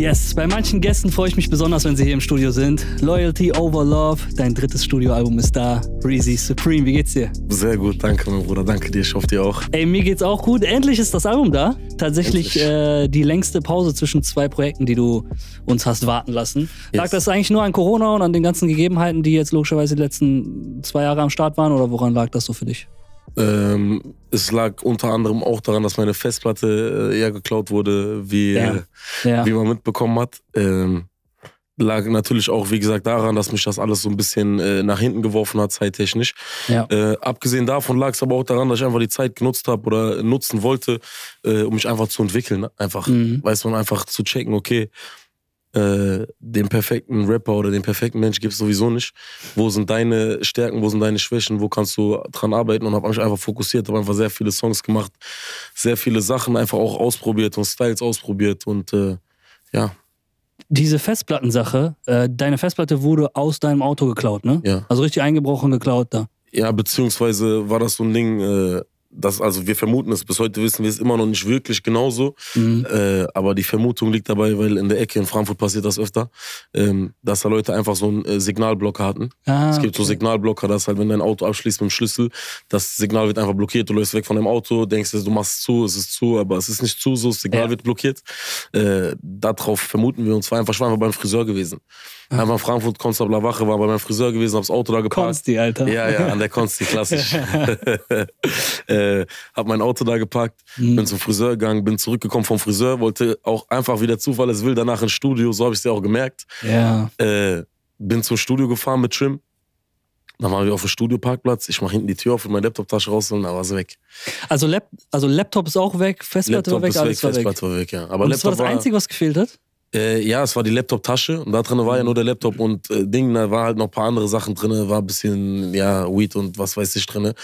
Yes, bei manchen Gästen freue ich mich besonders, wenn sie hier im Studio sind. Loyalty over Love, dein drittes Studioalbum ist da. Breezy Supreme, wie geht's dir? Sehr gut, danke, mein Bruder. Danke dir, ich hoffe dir auch. Ey, mir geht's auch gut. Endlich ist das Album da. Tatsächlich äh, die längste Pause zwischen zwei Projekten, die du uns hast warten lassen. Lag yes. das eigentlich nur an Corona und an den ganzen Gegebenheiten, die jetzt logischerweise die letzten zwei Jahre am Start waren? Oder woran lag das so für dich? Ähm, es lag unter anderem auch daran, dass meine Festplatte äh, eher geklaut wurde, wie, ja. Äh, ja. wie man mitbekommen hat. Ähm, lag natürlich auch, wie gesagt, daran, dass mich das alles so ein bisschen äh, nach hinten geworfen hat, zeittechnisch. Ja. Äh, abgesehen davon lag es aber auch daran, dass ich einfach die Zeit genutzt habe oder nutzen wollte, äh, um mich einfach zu entwickeln. Ne? Einfach, mhm. weiß man, einfach zu checken, okay, äh, den perfekten Rapper oder den perfekten Mensch gibt es sowieso nicht. Wo sind deine Stärken, wo sind deine Schwächen, wo kannst du dran arbeiten und habe mich einfach fokussiert, habe einfach sehr viele Songs gemacht, sehr viele Sachen einfach auch ausprobiert und Styles ausprobiert und äh, ja. Diese Festplattensache, äh, deine Festplatte wurde aus deinem Auto geklaut, ne? Ja. Also richtig eingebrochen, geklaut da. Ja, beziehungsweise war das so ein Ding, äh, das, also wir vermuten es, bis heute wissen wir es immer noch nicht wirklich genauso. Mhm. Äh, aber die Vermutung liegt dabei, weil in der Ecke in Frankfurt passiert das öfter, ähm, dass da Leute einfach so einen äh, Signalblocker hatten. Ah, es gibt okay. so Signalblocker, dass halt, wenn dein Auto abschließt mit dem Schlüssel, das Signal wird einfach blockiert, du läufst weg von dem Auto, denkst du machst zu, es ist zu, aber es ist nicht zu, so das Signal ja. wird blockiert. Äh, darauf vermuten wir uns, war einfach, ich war einfach beim Friseur gewesen. Ah. Einfach in Frankfurt, Konstabler Wache, war bei meinem Friseur gewesen, hab das Auto da geparkt. Konsti, Alter. Ja, ja, an der Konsti, klassisch. äh, äh, hab mein Auto da gepackt, mhm. bin zum Friseur gegangen, bin zurückgekommen vom Friseur, wollte auch einfach wieder Zufall es will danach ins Studio, so habe ich es ja auch gemerkt. Ja. Äh, bin zum Studio gefahren mit Trim. Dann waren wir auf dem Studioparkplatz. Ich mache hinten die Tür auf und meine Laptop-Tasche raus und da war sie weg. Also, Lap also Laptop ist auch weg, Festplatte Laptop war weg, alles weg, Festplatte war weg. ja. Aber und das Laptop war das Einzige, was gefehlt hat? Äh, ja, es war die Laptop-Tasche und da drin war ja mhm. nur der Laptop und äh, Ding, da war halt noch ein paar andere Sachen drin, war ein bisschen, ja, Weed und was weiß ich drin.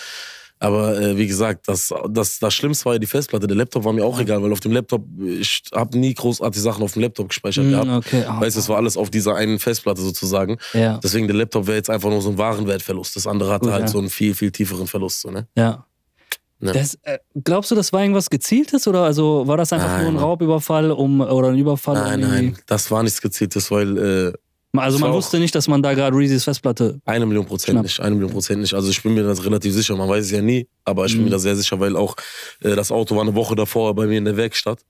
Aber äh, wie gesagt, das, das, das Schlimmste war ja die Festplatte. Der Laptop war mir auch egal, weil auf dem Laptop, ich habe nie großartig Sachen auf dem Laptop gespeichert mm, gehabt. Okay. Oh, weißt du, es war ah. alles auf dieser einen Festplatte sozusagen. Ja. Deswegen der Laptop wäre jetzt einfach nur so ein Warenwertverlust. Das andere hatte Gut, halt ja. so einen viel, viel tieferen Verlust. So, ne? Ja. ja. Ne. Das, äh, glaubst du, das war irgendwas Gezieltes oder also war das einfach nein, nur ein Raubüberfall um, oder ein Überfall? Nein, nein, das war nichts Gezieltes, weil äh, also man wusste nicht, dass man da gerade Reese's Festplatte. Eine Million Prozent schnappt. nicht, eine Million Prozent nicht. Also ich bin mir da relativ sicher, man weiß es ja nie, aber ich bin mir mhm. da sehr sicher, weil auch äh, das Auto war eine Woche davor bei mir in der Werkstatt.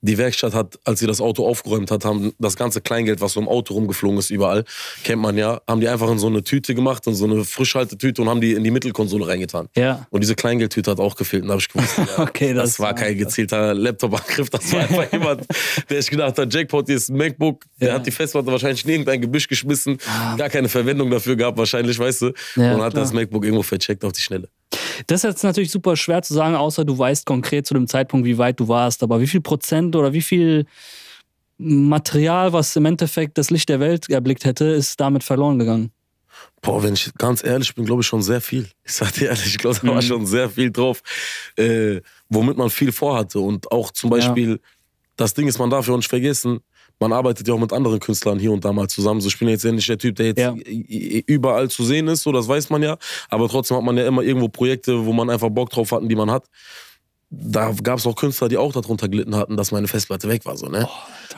Die Werkstatt hat, als sie das Auto aufgeräumt hat, haben das ganze Kleingeld, was so im Auto rumgeflogen ist, überall, kennt man ja, haben die einfach in so eine Tüte gemacht, in so eine Frischhaltetüte und haben die in die Mittelkonsole reingetan. Ja. Und diese Kleingeldtüte hat auch gefehlt. Und da habe ich gewusst, okay, das, das war kein gezielter Laptop-Angriff, das war einfach jemand, der ich gedacht hat, Jackpot, hier ist ein MacBook, der hat die Festplatte wahrscheinlich in irgendein Gebüsch geschmissen, ah. gar keine Verwendung dafür gehabt, wahrscheinlich, weißt du, ja, und hat klar. das MacBook irgendwo vercheckt auf die Schnelle. Das ist jetzt natürlich super schwer zu sagen, außer du weißt konkret zu dem Zeitpunkt, wie weit du warst. Aber wie viel Prozent oder wie viel Material, was im Endeffekt das Licht der Welt erblickt hätte, ist damit verloren gegangen? Boah, wenn ich ganz ehrlich bin, glaube ich schon sehr viel. Ich sage dir ehrlich, ich glaube, da war mhm. schon sehr viel drauf, äh, womit man viel vorhatte. Und auch zum Beispiel, ja. das Ding ist, man darf ja nicht vergessen, man arbeitet ja auch mit anderen Künstlern hier und da mal zusammen. So, ich bin jetzt ja nicht der Typ, der jetzt ja. überall zu sehen ist, so das weiß man ja. Aber trotzdem hat man ja immer irgendwo Projekte, wo man einfach Bock drauf hat, die man hat. Da gab es auch Künstler, die auch darunter gelitten hatten, dass meine Festplatte weg war. So, ne?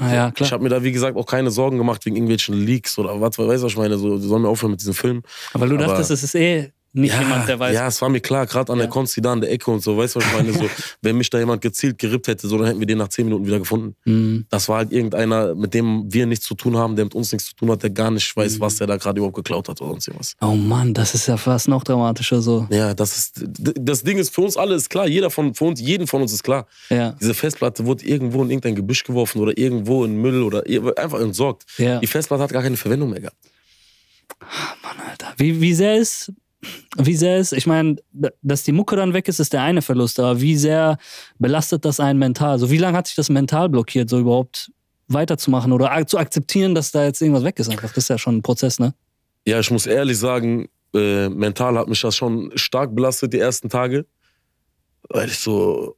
Oh, ja, klar. Ich habe mir da, wie gesagt, auch keine Sorgen gemacht wegen irgendwelchen Leaks oder was weiß ich meine. So, die sollen mir aufhören mit diesem Film. Aber du Aber dachtest, es ist eh nicht ja, jemand, der weiß. Ja, es war mir klar, gerade an ja. der Konzi da an der Ecke und so, weißt du, was ich meine? So, wenn mich da jemand gezielt gerippt hätte, so, dann hätten wir den nach zehn Minuten wieder gefunden. Mhm. Das war halt irgendeiner, mit dem wir nichts zu tun haben, der mit uns nichts zu tun hat, der gar nicht weiß, mhm. was der da gerade überhaupt geklaut hat oder sonst irgendwas. Oh Mann, das ist ja fast noch dramatischer so. Ja, das ist, das Ding ist für uns alle ist klar, jeder von, für uns, jeden von uns ist klar. Ja. Diese Festplatte wurde irgendwo in irgendein Gebüsch geworfen oder irgendwo in Müll oder einfach entsorgt. Ja. Die Festplatte hat gar keine Verwendung mehr gehabt. Ach, Mann, Alter. Wie, wie sehr ist wie sehr ist, ich meine, dass die Mucke dann weg ist, ist der eine Verlust, aber wie sehr belastet das einen mental? So, wie lange hat sich das mental blockiert, so überhaupt weiterzumachen oder zu akzeptieren, dass da jetzt irgendwas weg ist einfach? Das ist ja schon ein Prozess, ne? Ja, ich muss ehrlich sagen, äh, mental hat mich das schon stark belastet, die ersten Tage. Weil ich so,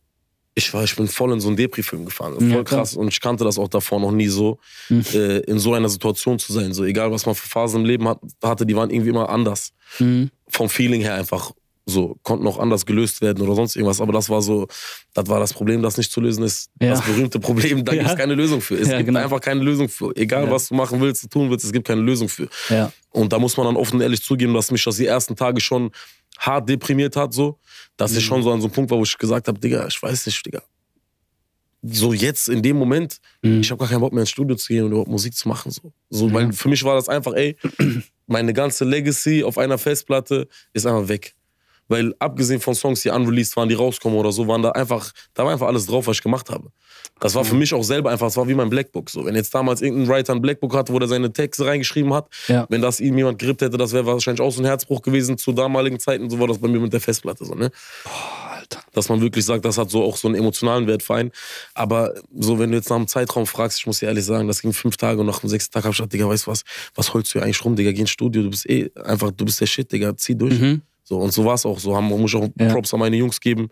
ich war, ich bin voll in so einen Depri-Film gefahren. Voll ja, krass. Und ich kannte das auch davor noch nie so, mhm. äh, in so einer Situation zu sein. So, egal was man für Phasen im Leben hat, hatte, die waren irgendwie immer anders. Mhm vom Feeling her einfach so, konnten auch anders gelöst werden oder sonst irgendwas. Aber das war so, das war das Problem, das nicht zu lösen ist. Ja. Das berühmte Problem, da ja. gibt es keine Lösung für. Es ja, gibt genau. einfach keine Lösung für. Egal, was du machen willst, tun willst, es gibt keine Lösung für. Und da muss man dann offen und ehrlich zugeben, dass mich das die ersten Tage schon hart deprimiert hat, so, dass mhm. ich schon so an so einem Punkt war, wo ich gesagt habe, Digga, ich weiß nicht, Digga. So jetzt in dem Moment, mhm. ich habe gar keinen Bock mehr ins Studio zu gehen und überhaupt Musik zu machen. So, so weil für mich war das einfach, ey, meine ganze Legacy auf einer Festplatte ist einfach weg. Weil abgesehen von Songs, die unreleased waren, die rauskommen oder so, waren da einfach, da war einfach alles drauf, was ich gemacht habe. Das war für mhm. mich auch selber einfach, das war wie mein Blackbook. So, wenn jetzt damals irgendein Writer ein Blackbook hatte, wo er seine Texte reingeschrieben hat, ja. wenn das ihm jemand gerippt hätte, das wäre wahrscheinlich auch so ein Herzbruch gewesen zu damaligen Zeiten. So war das bei mir mit der Festplatte. So, ne? Boah dass man wirklich sagt, das hat so auch so einen emotionalen Wert für einen. Aber so, wenn du jetzt nach dem Zeitraum fragst, ich muss dir ehrlich sagen, das ging fünf Tage und nach dem sechsten Tag hab ich gesagt, Digga, weißt du was, was holst du hier eigentlich rum, Digga, geh ins Studio, du bist eh einfach, du bist der Shit, Digga, zieh durch. Mhm. So, und so war es auch. So haben, muss ich auch ja. Props an meine Jungs geben,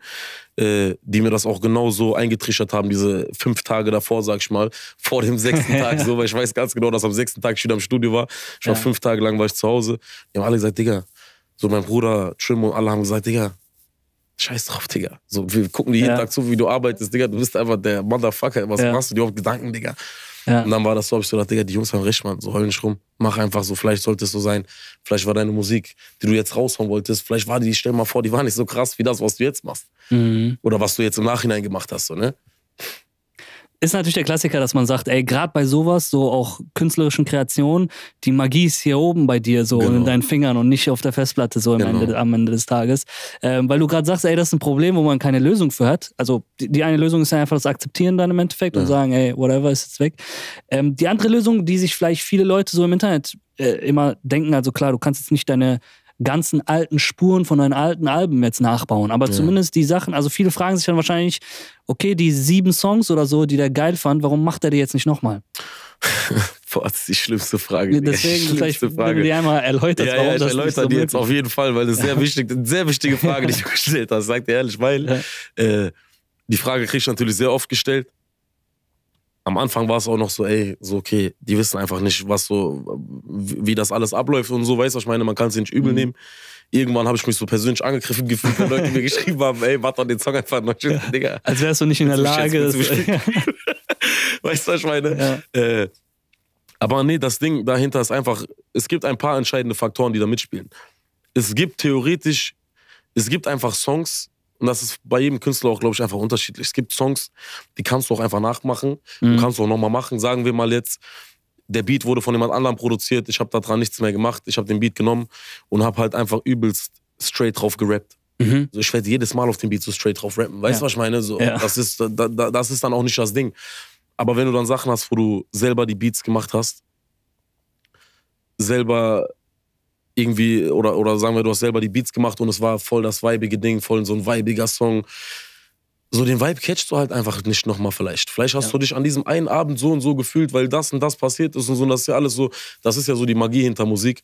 äh, die mir das auch genau so eingetrichtert haben, diese fünf Tage davor, sag ich mal, vor dem sechsten Tag, so, weil ich weiß ganz genau, dass am sechsten Tag ich wieder im Studio war. Ich war ja. fünf Tage lang war ich zu Hause. Die haben alle gesagt, Digga, so mein Bruder, Trim und alle haben gesagt, Digga, Scheiß drauf, Digga. So, wir gucken dir jeden ja. Tag zu, wie du arbeitest, Digga. Du bist einfach der Motherfucker. Was ja. machst du dir auf Gedanken, Digga? Ja. Und dann war das so, hab ich so gedacht, Digga, die Jungs haben recht, Mann. So heulen rum. Mach einfach so. Vielleicht sollte es so sein. Vielleicht war deine Musik, die du jetzt raushauen wolltest, vielleicht war die, stell mal vor, die war nicht so krass wie das, was du jetzt machst. Mhm. Oder was du jetzt im Nachhinein gemacht hast, so, ne? ist natürlich der Klassiker, dass man sagt, ey, gerade bei sowas, so auch künstlerischen Kreationen, die Magie ist hier oben bei dir so genau. in deinen Fingern und nicht auf der Festplatte so genau. Ende, am Ende des Tages. Ähm, weil du gerade sagst, ey, das ist ein Problem, wo man keine Lösung für hat. Also die, die eine Lösung ist ja einfach das Akzeptieren dann im Endeffekt ja. und sagen, ey, whatever, ist jetzt weg. Ähm, die andere Lösung, die sich vielleicht viele Leute so im Internet äh, immer denken, also klar, du kannst jetzt nicht deine ganzen alten Spuren von deinen alten Alben jetzt nachbauen. Aber ja. zumindest die Sachen, also viele fragen sich dann wahrscheinlich, okay, die sieben Songs oder so, die der geil fand, warum macht er die jetzt nicht nochmal? Boah, das ist die schlimmste Frage. Die Deswegen, vielleicht Frage. wenn die einmal erläutert, ja, warum ja, ich das erläutere so die jetzt auf jeden Fall, weil das ist sehr wichtig, eine sehr wichtige Frage, die du gestellt hast, sag dir ehrlich, weil ja. äh, die Frage kriegst du natürlich sehr oft gestellt am Anfang war es auch noch so, ey, so okay, die wissen einfach nicht, was so, wie das alles abläuft und so, weißt du, ich meine, man kann es nicht übel mhm. nehmen. Irgendwann habe ich mich so persönlich angegriffen gefühlt, wenn Leute mir geschrieben haben, ey, warte den Song einfach neu, ja, Digga. Als wärst du nicht in der Lage. Das, weißt du, was ich meine? Ja. Äh, aber nee, das Ding dahinter ist einfach, es gibt ein paar entscheidende Faktoren, die da mitspielen. Es gibt theoretisch, es gibt einfach Songs, und das ist bei jedem Künstler auch, glaube ich, einfach unterschiedlich. Es gibt Songs, die kannst du auch einfach nachmachen. Mhm. Du kannst auch nochmal machen. Sagen wir mal jetzt, der Beat wurde von jemand anderem produziert. Ich habe daran nichts mehr gemacht. Ich habe den Beat genommen und habe halt einfach übelst straight drauf gerappt. Mhm. ich werde jedes Mal auf den Beat so straight drauf rappen. Weißt du, ja. was ich meine? So, ja. das, ist, da, da, das ist dann auch nicht das Ding. Aber wenn du dann Sachen hast, wo du selber die Beats gemacht hast, selber irgendwie, oder, oder sagen wir, du hast selber die Beats gemacht und es war voll das weibige Ding, voll so ein weibiger Song. So den Vibe catchst du halt einfach nicht nochmal vielleicht. Vielleicht hast ja. du dich an diesem einen Abend so und so gefühlt, weil das und das passiert ist und so und das ist ja alles so, das ist ja so die Magie hinter Musik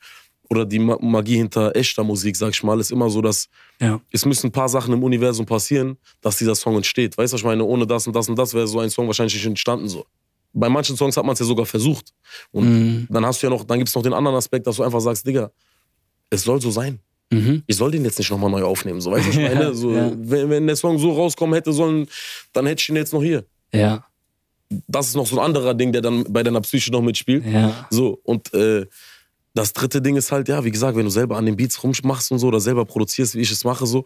oder die Magie hinter echter Musik, sag ich mal, ist immer so, dass ja. es müssen ein paar Sachen im Universum passieren, dass dieser Song entsteht. Weißt du, was ich meine? Ohne das und das und das wäre so ein Song wahrscheinlich nicht entstanden so. Bei manchen Songs hat man es ja sogar versucht. Und mhm. dann hast du ja noch, dann gibt es noch den anderen Aspekt, dass du einfach sagst, Digga, es soll so sein. Mhm. Ich soll den jetzt nicht nochmal neu aufnehmen. So, weißt du, ich meine? So, ja. wenn, wenn, der Song so rauskommen hätte sollen, dann hätte ich ihn jetzt noch hier. Ja. Das ist noch so ein anderer Ding, der dann bei deiner Psyche noch mitspielt. Ja. So, und äh, das dritte Ding ist halt, ja, wie gesagt, wenn du selber an den Beats rummachst und so oder selber produzierst, wie ich es mache, so,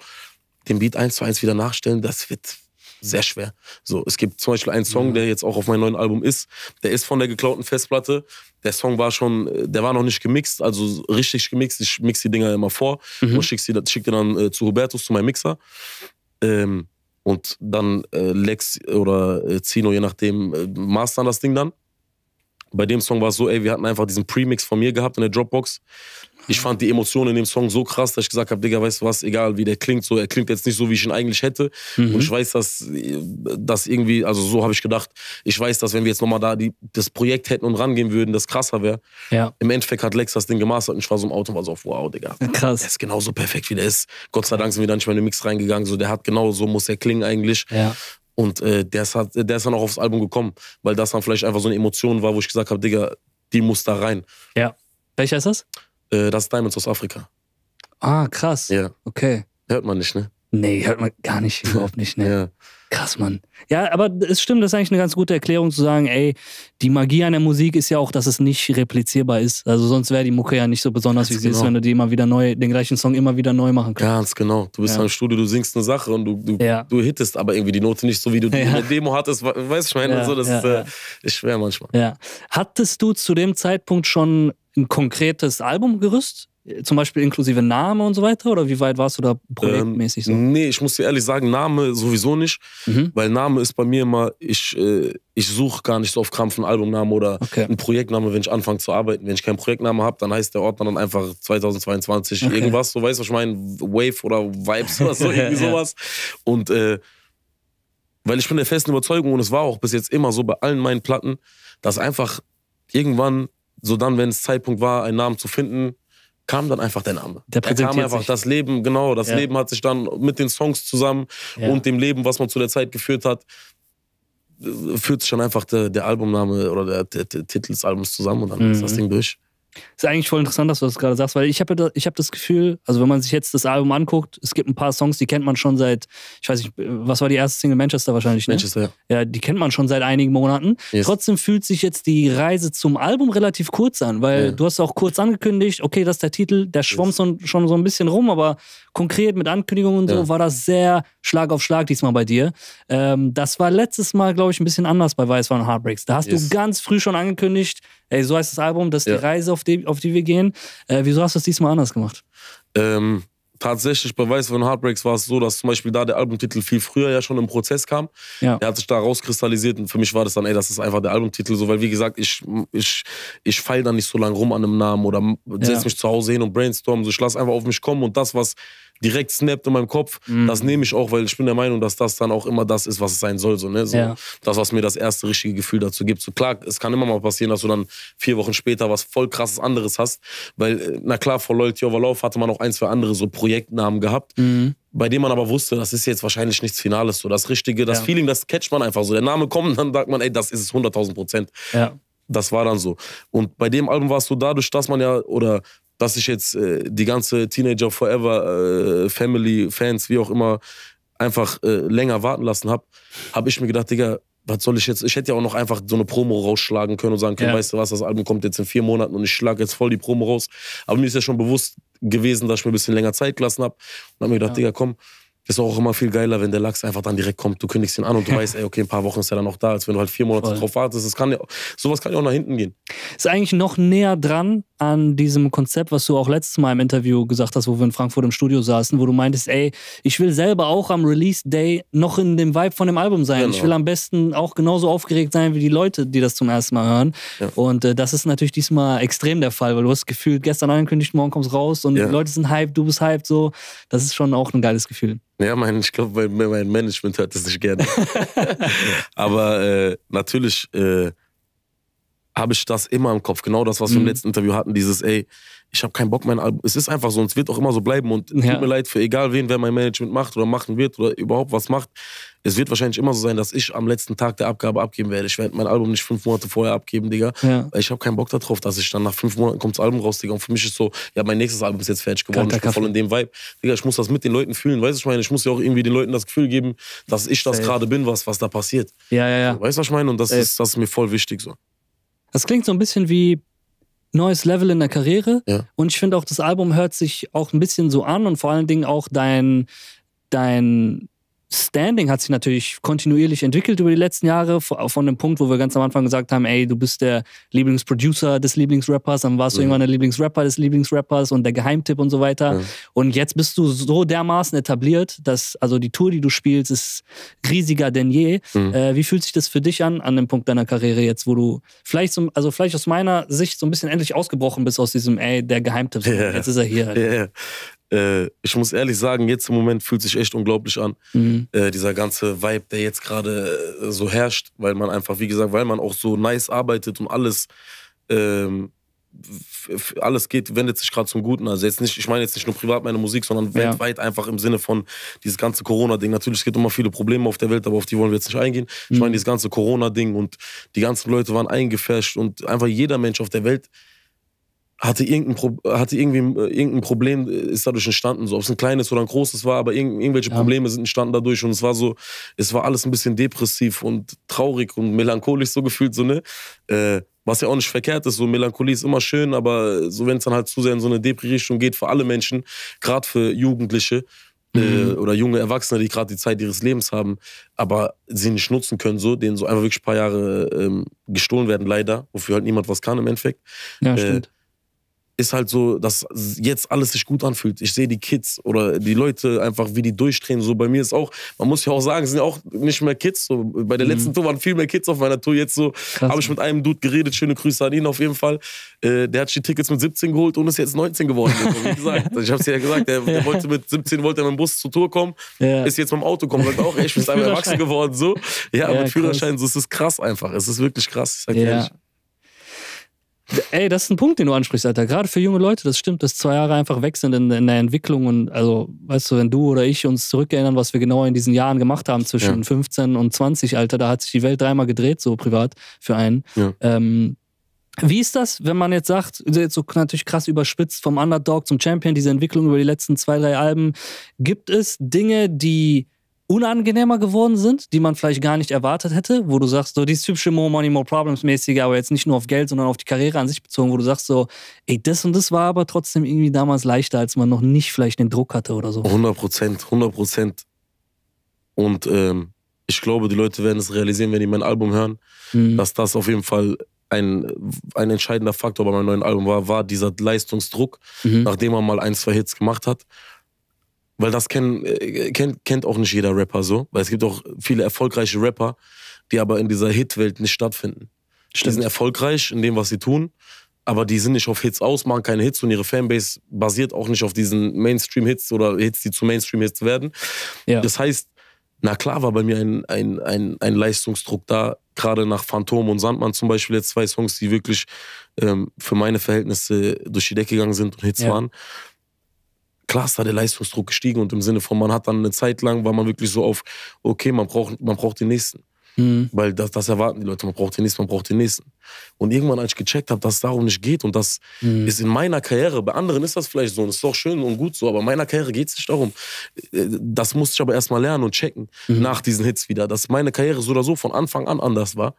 den Beat eins zu eins wieder nachstellen, das wird sehr schwer. So, es gibt zum Beispiel einen Song, ja. Mhm. der jetzt auch auf meinem neuen Album ist. Der ist von der geklauten Festplatte. Der Song war schon, äh, der war noch nicht gemixt, also richtig gemixt. Ich mix die Dinger immer vor mhm. und schick, sie, schick die dann äh, zu Hubertus, zu meinem Mixer. Ähm, und dann äh, Lex oder äh, Zino, je nachdem, äh, mastern das Ding dann. Bei dem Song war es so, ey, wir hatten einfach diesen Premix von mir gehabt in der Dropbox. Ich fand die Emotionen in dem Song so krass, dass ich gesagt habe, Digga, weißt du was, egal wie der klingt, so, er klingt jetzt nicht so, wie ich ihn eigentlich hätte. Mhm. Und ich weiß, dass das irgendwie, also so habe ich gedacht, ich weiß, dass wenn wir jetzt nochmal da die, das Projekt hätten und rangehen würden, das krasser wäre. Ja. Im Endeffekt hat Lex das Ding gemastert und ich war so im Auto und war so auf, wow, Digga. Krass. Der ist genauso perfekt, wie der ist. Gott sei Dank sind wir da nicht mehr in den Mix reingegangen, so, der hat genau so, muss er klingen eigentlich. Ja. Und äh, der, ist halt, der ist dann auch aufs Album gekommen, weil das dann vielleicht einfach so eine Emotion war, wo ich gesagt habe, Digga, die muss da rein. Ja. Welcher ist das? Äh, das ist Diamonds aus Afrika. Ah, krass. Ja. Okay. Hört man nicht, ne? Nee, hört man gar nicht, überhaupt nicht, ne? ja. Krass, Mann. Ja, aber es stimmt, das ist eigentlich eine ganz gute Erklärung zu sagen, ey, die Magie an der Musik ist ja auch, dass es nicht replizierbar ist. Also sonst wäre die Mucke ja nicht so besonders, ganz wie genau. sie ist, genau. wenn du die immer wieder neu, den gleichen Song immer wieder neu machen kannst. Ganz genau. Du bist ja. im Studio, du singst eine Sache und du, du, ja. du hittest aber irgendwie die Note nicht so, wie du die ja. in der Demo hattest. Weißt du, ich meine, ja, so, das ist, äh, ist schwer manchmal. Ja. Hattest du zu dem Zeitpunkt schon ein konkretes Albumgerüst? Zum Beispiel inklusive Name und so weiter? Oder wie weit warst du da projektmäßig so? Ähm, nee, ich muss dir ehrlich sagen, Name sowieso nicht, mhm. weil Name ist bei mir immer, ich, äh, ich suche gar nicht so auf Krampf einen Albumnamen oder okay. einen Projektname, wenn ich anfange zu arbeiten. Wenn ich keinen Projektname habe, dann heißt der Ordner dann einfach 2022 okay. irgendwas, so weißt du, was ich meine? Wave oder Vibes oder so, irgendwie sowas. Und äh, weil ich bin der festen Überzeugung, und es war auch bis jetzt immer so bei allen meinen Platten, dass einfach irgendwann so dann, wenn es Zeitpunkt war, einen Namen zu finden, kam dann einfach der Name. Der präsentiert kam einfach sich. das Leben, genau, das ja. Leben hat sich dann mit den Songs zusammen ja. und dem Leben, was man zu der Zeit geführt hat, äh, führt sich dann einfach der, der Albumname oder der, der, der, Titel des Albums zusammen und dann mhm. ist das Ding durch. Ist eigentlich voll interessant, dass du das gerade sagst, weil ich habe ich hab das Gefühl, also wenn man sich jetzt das Album anguckt, es gibt ein paar Songs, die kennt man schon seit, ich weiß nicht, was war die erste Single? Manchester wahrscheinlich, ne? Manchester, ja. Ja, die kennt man schon seit einigen Monaten. Yes. Trotzdem fühlt sich jetzt die Reise zum Album relativ kurz an, weil ja. du hast auch kurz angekündigt, okay, das ist der Titel, der schwommt yes. schon, so ein bisschen rum, aber konkret mit Ankündigungen und ja. so war das sehr Schlag auf Schlag diesmal bei dir. Ähm, das war letztes Mal, glaube ich, ein bisschen anders bei Weißwein und Heartbreaks. Da hast yes. du ganz früh schon angekündigt, Ey, so heißt das Album, das ist ja. die Reise, auf die, auf die wir gehen. Äh, wieso hast du es diesmal anders gemacht? Ähm, tatsächlich bei Weiß von Heartbreaks war es so, dass zum Beispiel da der Albumtitel viel früher ja schon im Prozess kam. Ja. Der hat sich da rauskristallisiert und für mich war das dann, ey, das ist einfach der Albumtitel, so, weil wie gesagt, ich, ich, ich fall da nicht so lange rum an einem Namen oder setz ja. mich zu Hause hin und brainstorm, so, ich lass einfach auf mich kommen und das, was direkt snappt in meinem Kopf, mhm. das nehme ich auch, weil ich bin der Meinung, dass das dann auch immer das ist, was es sein soll. So, ne? so, ja. Das, was mir das erste richtige Gefühl dazu gibt. So klar, es kann immer mal passieren, dass du dann vier Wochen später was voll krasses anderes hast, weil, äh, na klar, vor Loyalty Over Love hatte man auch ein, zwei andere so Projektnamen gehabt. Mhm bei dem man aber wusste, das ist jetzt wahrscheinlich nichts Finales. So das Richtige, das ja. Feeling, das catcht man einfach so. Der Name kommt dann sagt man, ey, das ist es 100.000 Prozent. Ja. Das war dann so. Und bei dem Album war es so dadurch, dass man ja, oder dass ich jetzt äh, die ganze Teenager Forever äh, Family, Fans, wie auch immer, einfach äh, länger warten lassen habe, habe ich mir gedacht, Digga, was soll ich jetzt? Ich hätte ja auch noch einfach so eine Promo rausschlagen können und sagen können, ja. weißt du was, das Album kommt jetzt in vier Monaten und ich schlage jetzt voll die Promo raus. Aber mir ist ja schon bewusst gewesen, dass ich mir ein bisschen länger Zeit gelassen habe und habe mir gedacht, ja. Digga, komm, ist auch immer viel geiler, wenn der Lachs einfach dann direkt kommt. Du kündigst ihn an und du weißt, ey, okay, ein paar Wochen ist er dann noch da, als wenn du halt vier Monate Voll. drauf wartest. Das kann ja, sowas kann ja auch nach hinten gehen. Ist eigentlich noch näher dran an diesem Konzept, was du auch letztes Mal im Interview gesagt hast, wo wir in Frankfurt im Studio saßen, wo du meintest, ey, ich will selber auch am Release Day noch in dem Vibe von dem Album sein. Genau. Ich will am besten auch genauso aufgeregt sein wie die Leute, die das zum ersten Mal hören. Ja. Und äh, das ist natürlich diesmal extrem der Fall, weil du hast gefühlt gestern angekündigt, morgen kommst raus und ja. die Leute sind hyped, du bist hyped, so. Das ist schon auch ein geiles Gefühl. Ja, mein, ich glaube, mein, mein, Management hört das nicht gerne. Aber äh, natürlich äh, habe ich das immer im Kopf. Genau das, was mhm. wir im mhm. letzten Interview hatten, dieses, ey, ich habe keinen Bock, mein Album. Es ist einfach so und es wird auch immer so bleiben. Und ja. tut mir leid für egal wen, wer mein Management macht oder machen wird oder überhaupt was macht. Es wird wahrscheinlich immer so sein, dass ich am letzten Tag der Abgabe abgeben werde. Ich werde mein Album nicht fünf Monate vorher abgeben, Digga. Ja. Ich habe keinen Bock darauf, dass ich dann nach fünf Monaten kommt das Album raus, Digga. Und für mich ist so, ja, mein nächstes Album ist jetzt fertig geworden. Kranker ich bin voll in dem Vibe. Digga, ich muss das mit den Leuten fühlen. Weißt du, ich meine, ich muss ja auch irgendwie den Leuten das Gefühl geben, dass ich das gerade bin, was, was da passiert. Ja, ja, ja. Weißt du, was ich meine? Und das, ist, das ist mir voll wichtig so. Das klingt so ein bisschen wie neues Level in der Karriere. Ja. Und ich finde auch, das Album hört sich auch ein bisschen so an und vor allen Dingen auch dein, dein Standing hat sich natürlich kontinuierlich entwickelt über die letzten Jahre, von dem Punkt, wo wir ganz am Anfang gesagt haben, ey, du bist der Lieblingsproducer des Lieblingsrappers, dann warst mhm. du irgendwann der Lieblingsrapper des Lieblingsrappers und der Geheimtipp und so weiter. Mhm. Und jetzt bist du so dermaßen etabliert, dass also die Tour, die du spielst, ist riesiger denn je. Mhm. Äh, wie fühlt sich das für dich an, an dem Punkt deiner Karriere jetzt, wo du vielleicht, so, also vielleicht aus meiner Sicht so ein bisschen endlich ausgebrochen bist aus diesem, ey, der Geheimtipp, yeah. jetzt ist er hier. Yeah äh, ich muss ehrlich sagen, jetzt im Moment fühlt sich echt unglaublich an. Mhm. Äh, dieser ganze Vibe, der jetzt gerade äh, so herrscht, weil man einfach, wie gesagt, weil man auch so nice arbeitet und alles, ähm, alles geht, wendet sich gerade zum Guten. Also jetzt nicht, ich meine jetzt nicht nur privat meine Musik, sondern ja. weltweit einfach im Sinne von dieses ganze Corona-Ding. Natürlich, es gibt immer viele Probleme auf der Welt, aber auf die wollen wir jetzt nicht eingehen. Mhm. Ich meine, mhm. dieses ganze Corona-Ding und die ganzen Leute waren eingefärscht und einfach jeder Mensch auf der Welt hatte, irgendein Pro hatte irgendwie äh, irgendein Problem, äh, ist dadurch entstanden. So, ob es ein kleines oder ein großes war, aber irgend, irgendwelche ja. Probleme sind entstanden dadurch. Und es war so, es war alles ein bisschen depressiv und traurig und melancholisch so gefühlt, so, ne? Äh, was ja auch nicht verkehrt ist, so Melancholie ist immer schön, aber so wenn es dann halt zu sehr in so eine Depri-Richtung geht für alle Menschen, gerade für Jugendliche, äh, Mhm. oder junge Erwachsene, die gerade die Zeit ihres Lebens haben, aber sie nicht nutzen können, so, denen so einfach wirklich ein paar Jahre ähm, gestohlen werden, leider, wofür halt niemand was kann im Endeffekt. Ja, stimmt ist halt so, dass jetzt alles sich gut anfühlt. Ich sehe die Kids oder die Leute einfach, wie die durchdrehen. So bei mir ist auch, man muss ja auch sagen, es sind ja auch nicht mehr Kids. So, bei der mhm. letzten Tour waren viel mehr Kids auf meiner Tour. Jetzt so habe ich mit einem Dude geredet. Schöne Grüße an ihn auf jeden Fall. Äh, der hat die Tickets mit 17 geholt und ist jetzt 19 geworden. Wie gesagt, also ich habe es ja gesagt, der, der, wollte mit 17 wollte er mit dem Bus zur Tour kommen, ja. ist jetzt mit dem Auto gekommen. Sagt auch, ey, ich bin einmal erwachsen geworden. So. Ja, ja mit krass. Führerschein. So, es ist krass einfach. Es ist wirklich krass. Ich sag ja. ehrlich. Ey, das ist ein Punkt, den du ansprichst, Alter. Gerade für junge Leute, das stimmt, dass zwei Jahre einfach weg sind in, in der Entwicklung. Und also, weißt du, wenn du oder ich uns zurückerinnern, was wir genau in diesen Jahren gemacht haben, zwischen ja. 15 und 20, Alter, da hat sich die Welt dreimal gedreht, so privat für einen. Ja. Ähm, wie ist das, wenn man jetzt sagt, jetzt so natürlich krass überspitzt vom Underdog zum Champion, diese Entwicklung über die letzten zwei, drei Alben, gibt es Dinge, die unangenehmer geworden sind, die man vielleicht gar nicht erwartet hätte, wo du sagst, so dieses typische More Money, More Problems mäßige, aber jetzt nicht nur auf Geld, sondern auf die Karriere an sich bezogen, wo du sagst so, ey, das und das war aber trotzdem irgendwie damals leichter, als man noch nicht vielleicht den Druck hatte oder so. 100 Prozent, 100 Prozent. Und ähm, ich glaube, die Leute werden es realisieren, wenn die mein Album hören, mhm. dass das auf jeden Fall ein, ein entscheidender Faktor bei meinem neuen Album war, war dieser Leistungsdruck, mhm. nachdem man mal ein, zwei Hits gemacht hat. Weil das kennt, äh, kennt, kennt auch nicht jeder Rapper so. Weil es gibt auch viele erfolgreiche Rapper, die aber in dieser Hit-Welt nicht stattfinden. Stimmt. Die sind erfolgreich in dem, was sie tun, aber die sind nicht auf Hits aus, machen keine Hits und ihre Fanbase basiert auch nicht auf diesen Mainstream-Hits oder Hits, die zu Mainstream-Hits werden. Ja. Das heißt, na klar war bei mir ein, ein, ein, ein Leistungsdruck da, gerade nach Phantom und Sandmann zum Beispiel, jetzt zwei Songs, die wirklich ähm, für meine Verhältnisse durch die Decke gegangen sind und Hits ja. waren klar ist da der Leistungsdruck gestiegen und im Sinne von, man hat dann eine Zeit lang, war man wirklich so auf, okay, man braucht, man braucht den nächsten. Mhm. Weil das, das erwarten die Leute, man braucht den nächsten, man braucht den nächsten. Und irgendwann, als ich gecheckt habe, dass es darum nicht geht und das mhm. ist in meiner Karriere, bei anderen ist das vielleicht so und ist doch schön und gut so, aber in meiner Karriere geht es nicht darum. Äh, das musste ich aber erstmal lernen und checken mhm. nach diesen Hits wieder, dass meine Karriere so oder so von Anfang an anders war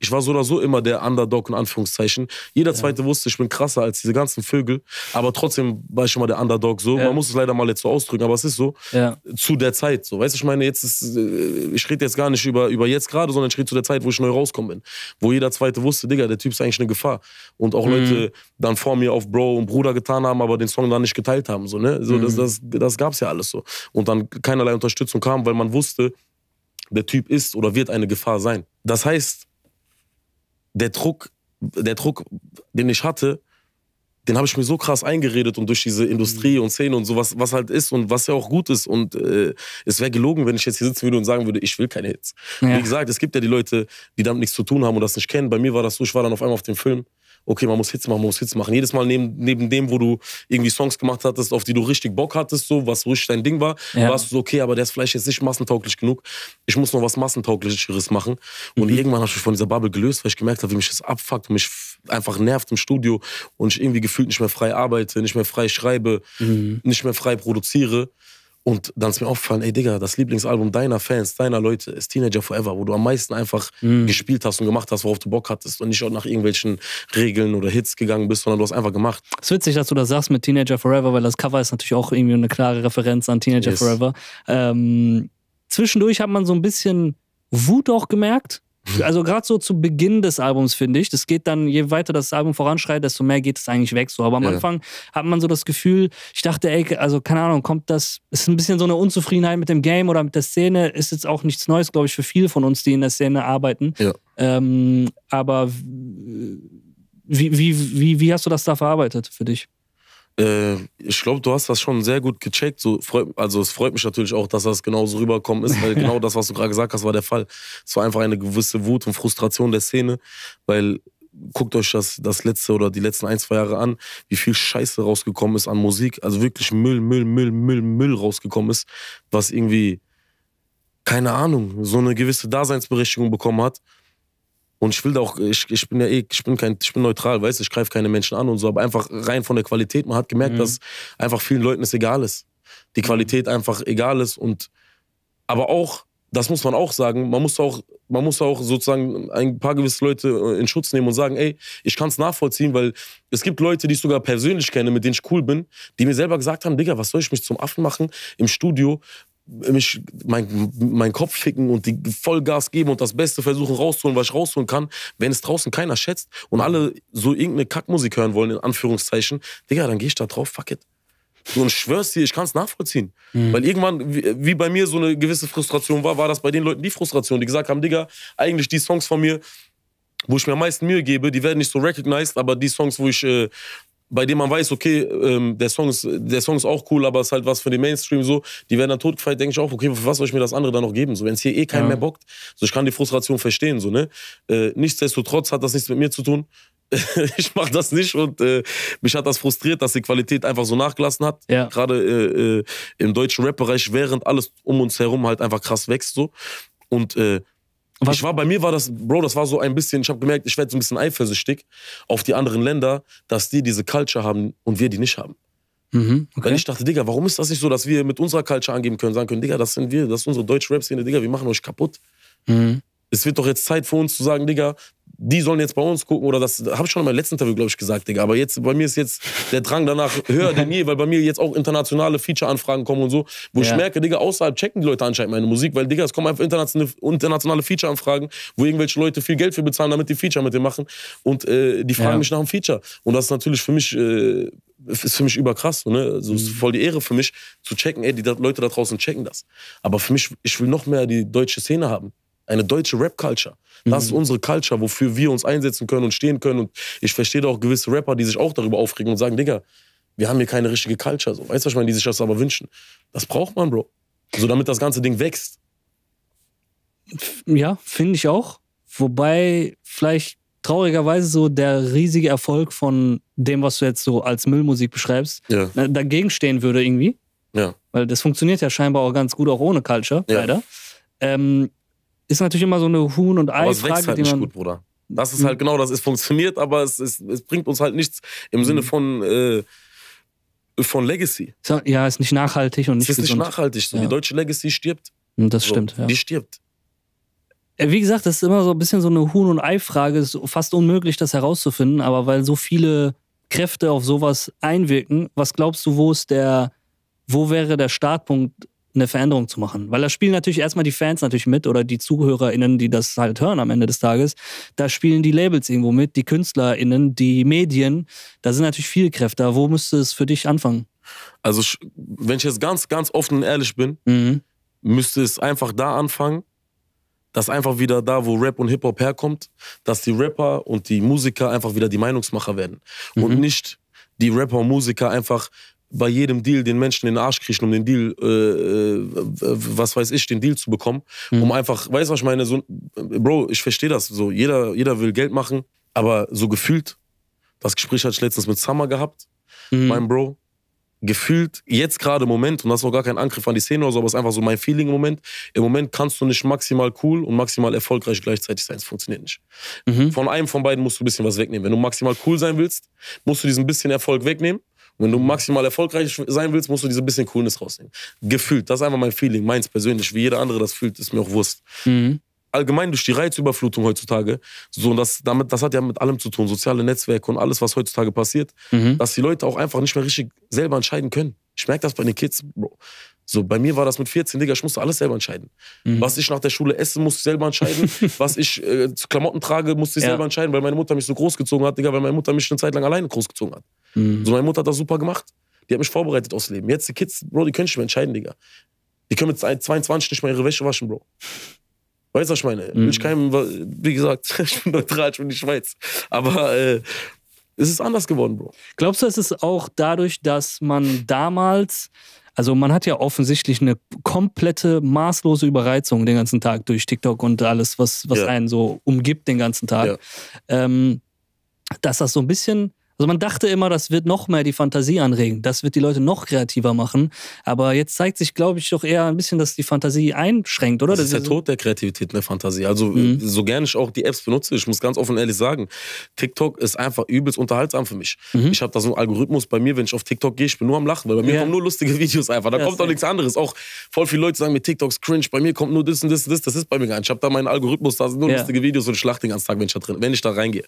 ich war so oder so immer der Underdog in Anführungszeichen. Jeder ja. Zweite wusste, ich bin krasser als diese ganzen Vögel. Aber trotzdem war ich schon mal der Underdog. So, ja. man muss es leider mal jetzt so ausdrücken, aber es ist so. Ja. Zu der Zeit. So, weißt du, ich meine, jetzt ist, äh, ich rede jetzt gar nicht über, über jetzt gerade, sondern ich rede zu der Zeit, wo ich neu rauskommen bin. Wo jeder Zweite wusste, Digga, der Typ ist eigentlich eine Gefahr. Und auch mhm. Leute dann vor mir auf Bro und Bruder getan haben, aber den Song dann nicht geteilt haben. So, ne? so, mhm. Das, das, das gab es ja alles so. Und dann keinerlei Unterstützung kam, weil man wusste, der Typ ist oder wird eine Gefahr sein. Das heißt, der Druck, der Druck, den ich hatte, den habe ich mir so krass eingeredet und durch diese Industrie mhm. und Szene und sowas, was, halt ist und was ja auch gut ist. Und äh, es wäre gelogen, wenn ich jetzt hier sitzen würde und sagen würde, ich will keine Hits. Ja. Wie gesagt, es gibt ja die Leute, die damit nichts zu tun haben und das nicht kennen. Bei mir war das so, ich war dann auf einmal auf dem Film okay, man muss Hits machen, man muss Hits machen. Jedes Mal neben, neben dem, wo du irgendwie Songs gemacht hattest, auf die du richtig Bock hattest, so, was richtig dein Ding war, ja. warst du so, okay, aber der ist vielleicht jetzt nicht massentauglich genug. Ich muss noch was massentauglicheres machen. Und mhm. irgendwann habe ich mich von dieser Bubble gelöst, weil ich gemerkt habe, wie mich das abfuckt und mich einfach nervt im Studio und ich irgendwie gefühlt nicht mehr frei arbeite, nicht mehr frei schreibe, mhm. nicht mehr frei produziere. Und dann ist mir aufgefallen, ey Digga, das Lieblingsalbum deiner Fans, deiner Leute ist Teenager Forever, wo du am meisten einfach mhm. gespielt hast und gemacht hast, worauf du Bock hattest und nicht auch nach irgendwelchen Regeln oder Hits gegangen bist, sondern du hast einfach gemacht. Es ist witzig, dass du das sagst mit Teenager Forever, weil das Cover ist natürlich auch irgendwie eine klare Referenz an Teenager yes. Forever. Ähm, zwischendurch hat man so ein bisschen Wut auch gemerkt, also gerade so zu Beginn des Albums, finde ich. Das geht dann, je weiter das Album voranschreitet, desto mehr geht es eigentlich weg. So. Aber am ja. Anfang hat man so das Gefühl, ich dachte, ey, also keine Ahnung, kommt das, ist ein bisschen so eine Unzufriedenheit mit dem Game oder mit der Szene, ist jetzt auch nichts Neues, glaube ich, für viele von uns, die in der Szene arbeiten. Ja. Ähm, aber wie, wie, wie, wie hast du das da verarbeitet für dich? äh, ich glaube, du hast das schon sehr gut gecheckt. So, freut, also es freut mich natürlich auch, dass das genauso rüberkommen ist, weil genau das, was du gerade gesagt hast, war der Fall. Es war einfach eine gewisse Wut und Frustration der Szene, weil guckt euch das, das letzte oder die letzten ein, zwei Jahre an, wie viel Scheiße rausgekommen ist an Musik. Also wirklich Müll, Müll, Müll, Müll, Müll rausgekommen ist, was irgendwie, keine Ahnung, so eine gewisse Daseinsberechtigung bekommen hat. Und ich will da auch, ich, ich bin ja eh, ich bin kein, ich bin neutral, weißt du, ich greife keine Menschen an und so, aber einfach rein von der Qualität, man hat gemerkt, mhm. dass einfach vielen Leuten es egal ist. Die mhm. Qualität mhm. einfach egal ist und, aber auch, das muss man auch sagen, man muss auch, man muss auch sozusagen ein paar gewisse Leute äh, in Schutz nehmen und sagen, ey, ich kann es nachvollziehen, weil es gibt Leute, die ich sogar persönlich kenne, mit denen ich cool bin, die mir selber gesagt haben, Digga, was soll ich mich zum Affen machen im Studio, mich mein, mein Kopf ficken und die Vollgas geben und das Beste versuchen rauszuholen, was ich rausholen kann, wenn es draußen keiner schätzt und alle so irgendeine Kackmusik hören wollen, in Anführungszeichen, Digga, dann gehe ich da drauf, fuck it. Und schwör's dir, ich kann es nachvollziehen. Mhm. Weil irgendwann, wie, wie, bei mir so eine gewisse Frustration war, war das bei den Leuten die Frustration, die gesagt haben, Digga, eigentlich die Songs von mir, wo ich mir am meisten Mühe gebe, die werden nicht so recognized, aber die Songs, wo ich äh, bei dem man weiß, okay, ähm, der, Song ist, der Song ist auch cool, aber es ist halt was für den Mainstream so, die werden dann totgefeilt, denke ich auch, okay, für was soll ich mir das andere dann noch geben? So, wenn es hier eh keinen ja. mehr bockt, so ich kann die Frustration verstehen, so, ne? Äh, nichtsdestotrotz hat das nichts mit mir zu tun. ich mache das nicht und äh, mich hat das frustriert, dass die Qualität einfach so nachgelassen hat. Ja. Gerade äh, äh im deutschen Rap-Bereich, während alles um uns herum halt einfach krass wächst, so. Und äh, was? Ich war, bei mir war das, Bro, das war so ein bisschen, ich habe gemerkt, ich werde so ein bisschen eifersüchtig auf die anderen Länder, dass die diese Culture haben und wir die nicht haben. Mhm, okay. Weil ich dachte, Digga, warum ist das nicht so, dass wir mit unserer Culture angeben können, sagen können, Digga, das sind wir, das ist unsere deutsche Rap-Szene, Digga, wir machen euch kaputt. Mhm. Es wird doch jetzt Zeit für uns zu sagen, Digga, die sollen jetzt bei uns gucken oder das habe ich schon in meinem letzten Interview, glaube ich, gesagt, Digga. Aber jetzt, bei mir ist jetzt der Drang danach höher denn je, weil bei mir jetzt auch internationale Feature-Anfragen kommen und so, wo ja. ich merke, Digga, außerhalb checken die Leute anscheinend meine Musik, weil, Digga, es kommen einfach internationale Feature-Anfragen, wo irgendwelche Leute viel Geld für bezahlen, damit die Feature mit dir machen und äh, die fragen ja. mich nach einem Feature. Und das ist natürlich für mich, äh, ist für mich überkrass, so, ne? So also, ist mhm. voll die Ehre für mich, zu checken, ey, die Leute da draußen checken das. Aber für mich, ich will noch mehr die deutsche Szene haben eine deutsche Rap-Culture. Das ist mhm. unsere Culture, wofür wir uns einsetzen können und stehen können. Und ich verstehe auch gewisse Rapper, die sich auch darüber aufregen und sagen, Digga, wir haben hier keine richtige Culture. So. Weißt du, was ich meine? Die sich das aber wünschen. Das braucht man, Bro. So, damit das ganze Ding wächst. Ja, finde ich auch. Wobei vielleicht traurigerweise so der riesige Erfolg von dem, was du jetzt so als Müllmusik beschreibst, ja. Äh, dagegen stehen würde irgendwie. Ja. Weil das funktioniert ja scheinbar auch ganz gut, auch ohne Culture, ja. leider. Ähm, ist natürlich immer so eine Huhn- und Ei-Frage. Aber es wächst halt nicht gut, Bruder. Das ist hm. halt genau das. Es funktioniert, aber es, es, es bringt uns halt nichts im Sinne hm. von, äh, von Legacy. Ja, ist nicht nachhaltig und nicht Es ist gesund. nicht nachhaltig. So, ja. Die deutsche Legacy stirbt. Hm, das so, stimmt, ja. Die stirbt. Wie gesagt, das ist immer so ein bisschen so eine Huhn- und Ei-Frage. Es ist fast unmöglich, das herauszufinden, aber weil so viele Kräfte auf sowas einwirken, was glaubst du, wo ist der, wo wäre der Startpunkt eine Veränderung zu machen. Weil da spielen natürlich erstmal die Fans natürlich mit oder die ZuhörerInnen, die das halt hören am Ende des Tages. Da spielen die Labels irgendwo mit, die KünstlerInnen, die Medien. Da sind natürlich viele Kräfte. wo müsste es für dich anfangen? Also, wenn ich jetzt ganz, ganz offen und ehrlich bin, mhm. müsste es einfach da anfangen, dass einfach wieder da, wo Rap und Hip-Hop herkommt, dass die Rapper und die Musiker einfach wieder die Meinungsmacher werden. Mhm. Und nicht die Rapper und Musiker einfach bei jedem Deal den Menschen in den Arsch kriechen, um den Deal, äh, äh, was weiß ich, den Deal zu bekommen. Mhm. Um einfach, weißt du, was ich meine? So, äh, Bro, ich verstehe das. So, jeder, jeder will Geld machen, aber so gefühlt, das Gespräch hatte ich letztens mit Summer gehabt, mhm. mein Bro. Gefühlt, jetzt gerade im Moment, und das ist auch gar kein Angriff an die Szene oder so, aber es ist einfach so mein Feeling im Moment. Im Moment kannst du nicht maximal cool und maximal erfolgreich gleichzeitig sein. Es funktioniert nicht. Mhm. Von einem von beiden musst du ein bisschen was wegnehmen. Wenn du maximal cool sein willst, musst du diesen bisschen Erfolg wegnehmen wenn du maximal erfolgreich sein willst, musst du diese bisschen Coolness rausnehmen. Gefühlt, das ist einfach mein Feeling, meins persönlich. Wie jeder andere das fühlt, ist mir auch Wurst. Mhm. Allgemein durch die Reizüberflutung heutzutage, so und das, damit, das hat ja mit allem zu tun, soziale Netzwerke und alles, was heutzutage passiert, mhm. dass die Leute auch einfach nicht mehr richtig selber entscheiden können. Ich merke das bei den Kids, Bro. So, bei mir war das mit 14, Digga, ich musste alles selber entscheiden. Mhm. Was ich nach der Schule esse, musste ich selber entscheiden. Was ich äh, Klamotten trage, musste ich ja. selber entscheiden, weil meine Mutter mich so großgezogen hat, Digga, weil meine Mutter mich eine Zeit lang alleine großgezogen hat. Mhm. So, meine Mutter hat das super gemacht. Die hat mich vorbereitet aufs Leben. Jetzt die Kids, Bro, die können nicht mehr entscheiden, Digga. Die können mit 22 nicht mehr ihre Wäsche waschen, Bro. Weißt du, was ich meine? Mhm. Ich keinem, wie gesagt, ich bin neutral, ich bin die Schweiz. Aber äh, es ist anders geworden, Bro. Glaubst du, es ist auch dadurch, dass man damals also man hat ja offensichtlich eine komplette maßlose Überreizung den ganzen Tag durch TikTok und alles, was, was ja. einen so umgibt den ganzen Tag. Ja. Ähm, dass das so ein bisschen also man dachte immer, das wird noch mehr die Fantasie anregen, das wird die Leute noch kreativer machen. Aber jetzt zeigt sich, glaube ich, doch eher ein bisschen, dass die Fantasie einschränkt, oder? Das, das ist der so Tod der Kreativität in ne, der Fantasie. Also äh, mhm. so gerne ich auch die Apps benutze, ich muss ganz offen ehrlich sagen, TikTok ist einfach übelst unterhaltsam für mich. Mhm. Ich habe da so einen Algorithmus bei mir, wenn ich auf TikTok gehe, ich bin nur am Lachen, weil bei mir ja. kommen nur lustige Videos einfach. Da ja, kommt auch nichts anderes. Auch voll viele Leute sagen mir, TikTok ist cringe, bei mir kommt nur das und das und das. Das ist bei mir gar nicht. Ich habe da meinen Algorithmus, da sind nur ja. lustige Videos und ich lache den ganzen Tag, wenn ich da, drin, wenn ich da reingehe.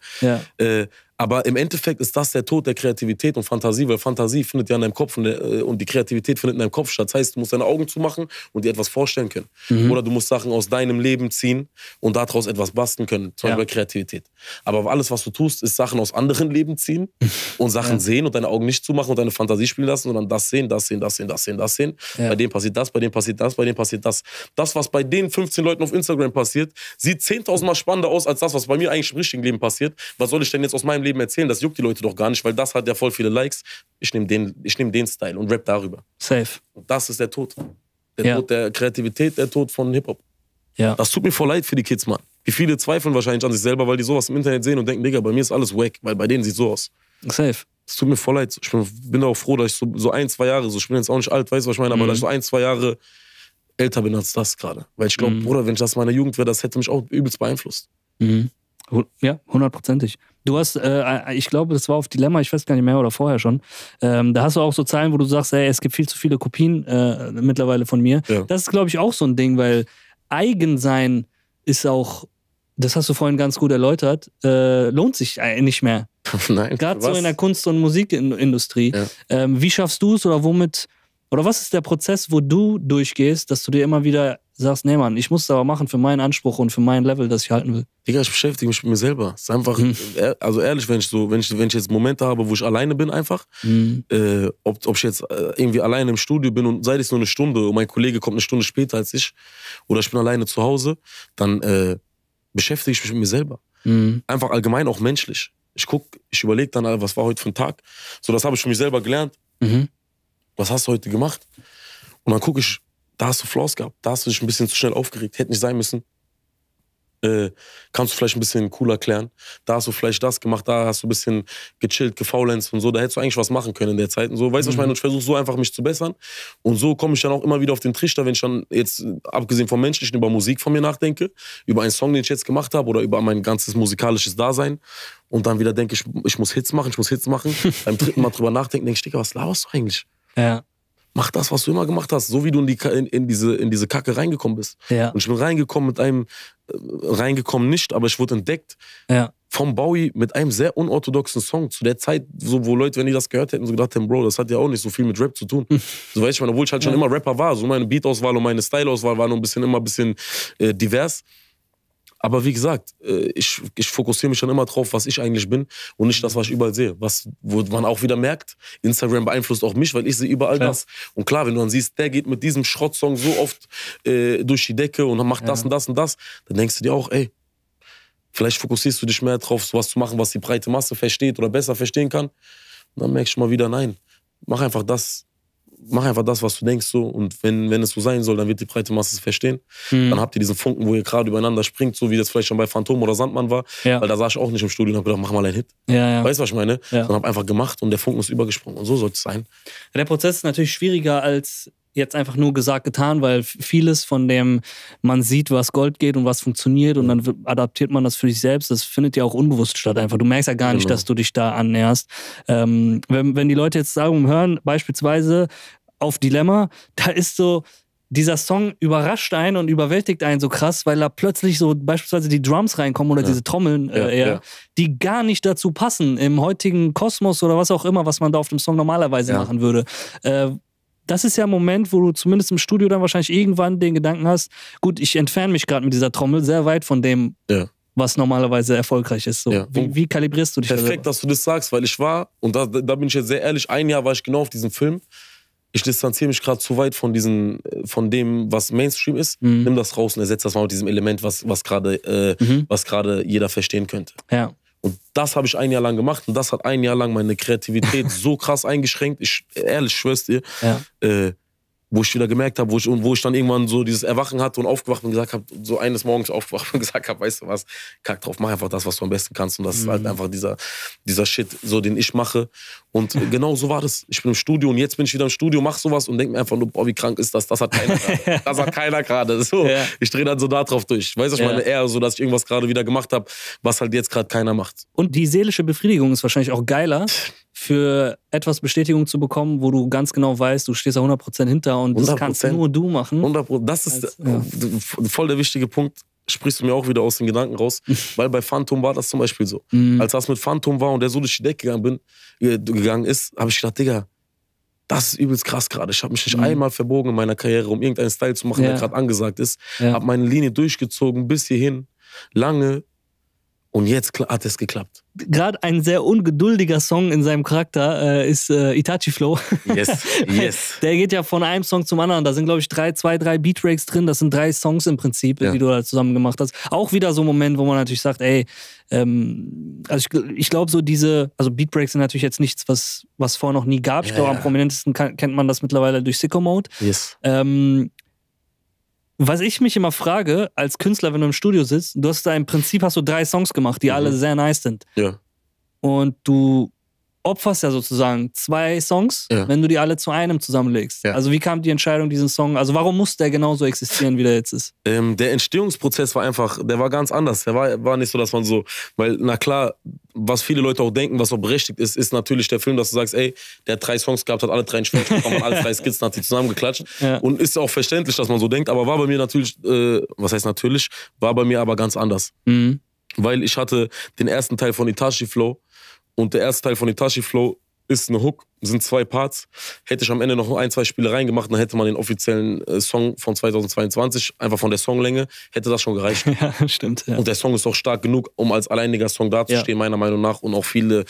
Äh, aber im Endeffekt ist das das der Tod der Kreativität und Fantasie, weil Fantasie findet ja in deinem Kopf und, der, äh, und die Kreativität findet in deinem Kopf statt. Das heißt, du musst deine Augen zumachen und dir etwas vorstellen können. Mhm. Oder du musst Sachen aus deinem Leben ziehen und daraus etwas basteln können, zum Beispiel ja. Kreativität. Aber alles, was du tust, ist Sachen aus anderen Leben ziehen und Sachen ja. sehen und deine Augen nicht zumachen und deine Fantasie spielen lassen, sondern das sehen, das sehen, das sehen, das sehen, das sehen. Ja. Bei dem passiert das, bei dem passiert das, bei dem passiert das. Das, was bei den 15 Leuten auf Instagram passiert, sieht 10.000 Mal spannender aus als das, was bei mir eigentlich im richtigen Leben passiert. Was soll ich denn jetzt aus meinem Leben erzählen? Das juckt die Leute doch doch gar nicht, weil das hat ja voll viele Likes. Ich nehme den, nehm den Style und rap darüber. Safe. Und das ist der Tod. Der ja. Tod der Kreativität, der Tod von Hip-Hop. Ja. Das tut mir voll leid für die Kids, Mann. Wie viele zweifeln wahrscheinlich an sich selber, weil die sowas im Internet sehen und denken, Digga, bei mir ist alles wack, weil bei denen sieht so aus. Safe. Es tut mir voll leid. Ich bin, bin auch froh, dass ich so, so, ein, zwei Jahre, so ich bin jetzt auch nicht alt, weißt du, was ich meine, aber mhm. dass ich so ein, zwei Jahre älter bin als das gerade. Weil ich glaube, mhm. Bruder, wenn ich das meiner Jugend wäre, das hätte mich auch übelst beeinflusst. Mhm. Ja, hundertprozentig. Du hast, äh, äh, ich glaube, das war auf Dilemma, ich weiß gar nicht mehr oder vorher schon. Ähm, da hast du auch so Zeilen, wo du sagst, ey, es gibt viel zu viele Kopien äh, mittlerweile von mir. Ja. Das ist, glaube ich, auch so ein Ding, weil Eigensein ist auch, das hast du vorhin ganz gut erläutert, äh, lohnt sich äh, nicht mehr. Nein. Gerade so in der Kunst- und Musikindustrie. Ja. Ähm, wie schaffst du es oder womit oder was ist der Prozess, wo du durchgehst, dass du dir immer wieder sagst, nee Mann, ich muss das aber machen für meinen Anspruch und für mein Level, das ich halten will? Digga, ich beschäftige mich mit mir selber. Es ist einfach, mhm. also ehrlich, wenn ich so, wenn ich, wenn ich jetzt Momente habe, wo ich alleine bin einfach, mhm. äh, ob, ob ich jetzt äh, irgendwie alleine im Studio bin und sei es nur eine Stunde und mein Kollege kommt eine Stunde später als ich oder ich bin alleine zu Hause, dann äh, beschäftige ich mich mit mir selber. Mhm. Einfach allgemein auch menschlich. Ich gucke, ich überlege dann, was war heute für ein Tag. So, das habe ich für mich selber gelernt. Mhm was hast du heute gemacht? Und dann gucke ich, da hast du Flaws gehabt, da hast du dich ein bisschen zu schnell aufgeregt, hätte nicht sein müssen. Äh, kannst du vielleicht ein bisschen cooler klären. Da hast du vielleicht das gemacht, da hast du ein bisschen gechillt, gefaulenzt und so. Da hättest du eigentlich was machen können in der Zeit. Und so, weißt du, mhm. was ich meine? Mhm. Und ich versuche so einfach mich zu bessern. Und so komme ich dann auch immer wieder auf den Trichter, wenn ich dann jetzt, äh, abgesehen vom Menschlichen, über Musik von mir nachdenke, über einen Song, den ich jetzt gemacht habe oder über mein ganzes musikalisches Dasein. Und dann wieder denke ich, ich muss Hits machen, ich muss Hits machen. Beim dritten Mal drüber nachdenken, denke ich, Digga, was laberst du eigentlich? Ja. Mach das, was du immer gemacht hast, so wie du in, die, in, in diese, in diese Kacke reingekommen bist. Ja. Und ich bin reingekommen mit einem, äh, reingekommen nicht, aber ich wurde entdeckt ja. vom Bowie mit einem sehr unorthodoxen Song. Zu der Zeit, so, wo Leute, wenn die das gehört hätten, so gedacht hätten, Bro, das hat ja auch nicht so viel mit Rap zu tun. so weiß ich mal, obwohl ich halt schon immer Rapper war. So meine Beat-Auswahl und meine Style-Auswahl waren noch ein bisschen immer ein bisschen äh, divers. Aber wie gesagt, äh, ich, ich fokussiere mich schon immer drauf, was ich eigentlich bin und nicht das, was ich überall sehe. Was wo man auch wieder merkt, Instagram beeinflusst auch mich, weil ich sehe überall klar. das. Und klar, wenn du dann siehst, der geht mit diesem Schrottsong so oft äh, durch die Decke und macht ja. das und das und das, dann denkst du dir auch, ey, vielleicht fokussierst du dich mehr drauf, sowas zu machen, was die breite Masse versteht oder besser verstehen kann. Und dann merkst du mal wieder, nein, mach einfach das, mach einfach das, was du denkst, so. Und wenn, wenn es so sein soll, dann wird die breite Masse es verstehen. Mhm. Dann habt ihr diesen Funken, wo ihr gerade übereinander springt, so wie das vielleicht schon bei Phantom oder Sandmann war. Ja. Weil da saß ich auch nicht im Studio und hab gedacht, mach mal einen Hit. Ja, ja. Weißt du, was ich meine? Ja. Dann hab einfach gemacht und der Funken ist übergesprungen. Und so soll es sein. Der Prozess ist natürlich schwieriger als jetzt einfach nur gesagt, getan, weil vieles von dem, man sieht, was Gold geht und was funktioniert und dann adaptiert man das für sich selbst, das findet ja auch unbewusst statt einfach. Du merkst ja gar nicht, genau. dass du dich da annäherst. Ähm, wenn, wenn die Leute jetzt sagen, hören beispielsweise auf Dilemma, da ist so, dieser Song überrascht einen und überwältigt einen so krass, weil da plötzlich so beispielsweise die Drums reinkommen oder ja. diese Trommeln äh, eher, ja. die gar nicht dazu passen im heutigen Kosmos oder was auch immer, was man da auf dem Song normalerweise machen würde. Äh, das ist ja ein Moment, wo du zumindest im Studio dann wahrscheinlich irgendwann den Gedanken hast, gut, ich entferne mich gerade mit dieser Trommel sehr weit von dem, ja. was normalerweise erfolgreich ist. So. Ja. Wie, wie, kalibrierst du dich? Perfekt, da dass du das sagst, weil ich war, und da, da bin ich jetzt sehr ehrlich, ein Jahr war ich genau auf diesem Film. Ich distanziere mich gerade zu weit von, diesen, äh, von dem, was Mainstream ist. Mhm. Nimm das raus und ersetze das mal mit diesem Element, was, was gerade äh, mhm. jeder verstehen könnte. Ja. Und das habe ich ein Jahr lang gemacht und das hat ein Jahr lang meine Kreativität so krass eingeschränkt. Ich ehrlich schwör's dir. Ja. Äh, wo ich wieder gemerkt habe, wo ich, wo ich dann irgendwann so dieses Erwachen hatte und aufgewacht und gesagt habe, so eines Morgens aufgewacht und gesagt habe, weißt du was, kack drauf, mach einfach das, was du am besten kannst. Und das mhm. ist halt mhm. einfach dieser, dieser Shit, so den ich mache. Und genau so war das. Ich bin im Studio und jetzt bin ich wieder im Studio, mach sowas und denke mir einfach nur, boah, wie krank ist das? Das hat keiner gerade. Das hat keiner gerade. So, ja. Ich drehe dann so da drauf durch. Weißt du, ich ja. meine eher so, dass ich irgendwas gerade wieder gemacht habe, was halt jetzt gerade keiner macht. Und die seelische Befriedigung ist wahrscheinlich auch geiler, für etwas Bestätigung zu bekommen, wo du ganz genau weißt, du stehst da 100% hinter und 100%, das kannst nur du machen. 100%, das ist als, ja. voll der wichtige Punkt. Sprichst du mir auch wieder aus den Gedanken raus, weil bei Phantom war das zum Beispiel so. Mhm. Als das mit Phantom war und der so durch die Decke gegangen, bin, äh, gegangen ist, habe ich gedacht, Digga, das ist übelst krass gerade. Ich habe mich nicht mhm. einmal verbogen in meiner Karriere, um irgendeinen Style zu machen, ja. der gerade angesagt ist. Ja. Habe meine Linie durchgezogen bis hierhin. Lange, und jetzt hat es geklappt. Gerade ein sehr ungeduldiger Song in seinem Charakter äh, ist äh, Itachi Flow. Yes, yes. Der geht ja von einem Song zum anderen. Da sind, glaube ich, drei, zwei, drei Beatbreaks drin. Das sind drei Songs im Prinzip, ja. die du da zusammen gemacht hast. Auch wieder so ein Moment, wo man natürlich sagt, ey, ähm, also ich, ich glaube, so diese, also Beatbreaks sind natürlich jetzt nichts, was, was vorher noch nie gab. Ich ja, glaube, ja. am prominentesten kann, kennt man das mittlerweile durch Sicko Mode. Yes. Ähm, was ich mich immer frage, als Künstler, wenn du im Studio sitzt, du hast da im Prinzip hast du drei Songs gemacht, die mhm. alle sehr nice sind. Ja. Und du opferst ja sozusagen zwei Songs, ja. wenn du die alle zu einem zusammenlegst. Ja. Also wie kam die Entscheidung, diesen Song, also warum muss der genauso existieren, wie der jetzt ist? Ähm, der Entstehungsprozess war einfach, der war ganz anders. Der war, war nicht so, dass man so, weil na klar, was viele Leute auch denken, was auch berechtigt ist, ist natürlich der Film, dass du sagst, ey, der hat drei Songs gehabt, hat alle drei Schmerz bekommen, alle drei Skizzen hat sie zusammengeklatscht. Ja. Und ist auch verständlich, dass man so denkt, aber war bei mir natürlich, äh, was heißt natürlich, war bei mir aber ganz anders. Mhm. Weil ich hatte den ersten Teil von Itachi Flow, und der erste Teil von Itachi Flow ist eine Hook, sind zwei Parts. Hätte ich am Ende noch ein, zwei Spiele reingemacht, dann hätte man den offiziellen äh, Song von 2022, einfach von der Songlänge, hätte das schon gereicht. ja, stimmt. Ja. Und der Song ist auch stark genug, um als alleiniger Song dazustehen, ja. meiner Meinung nach. Und auch viele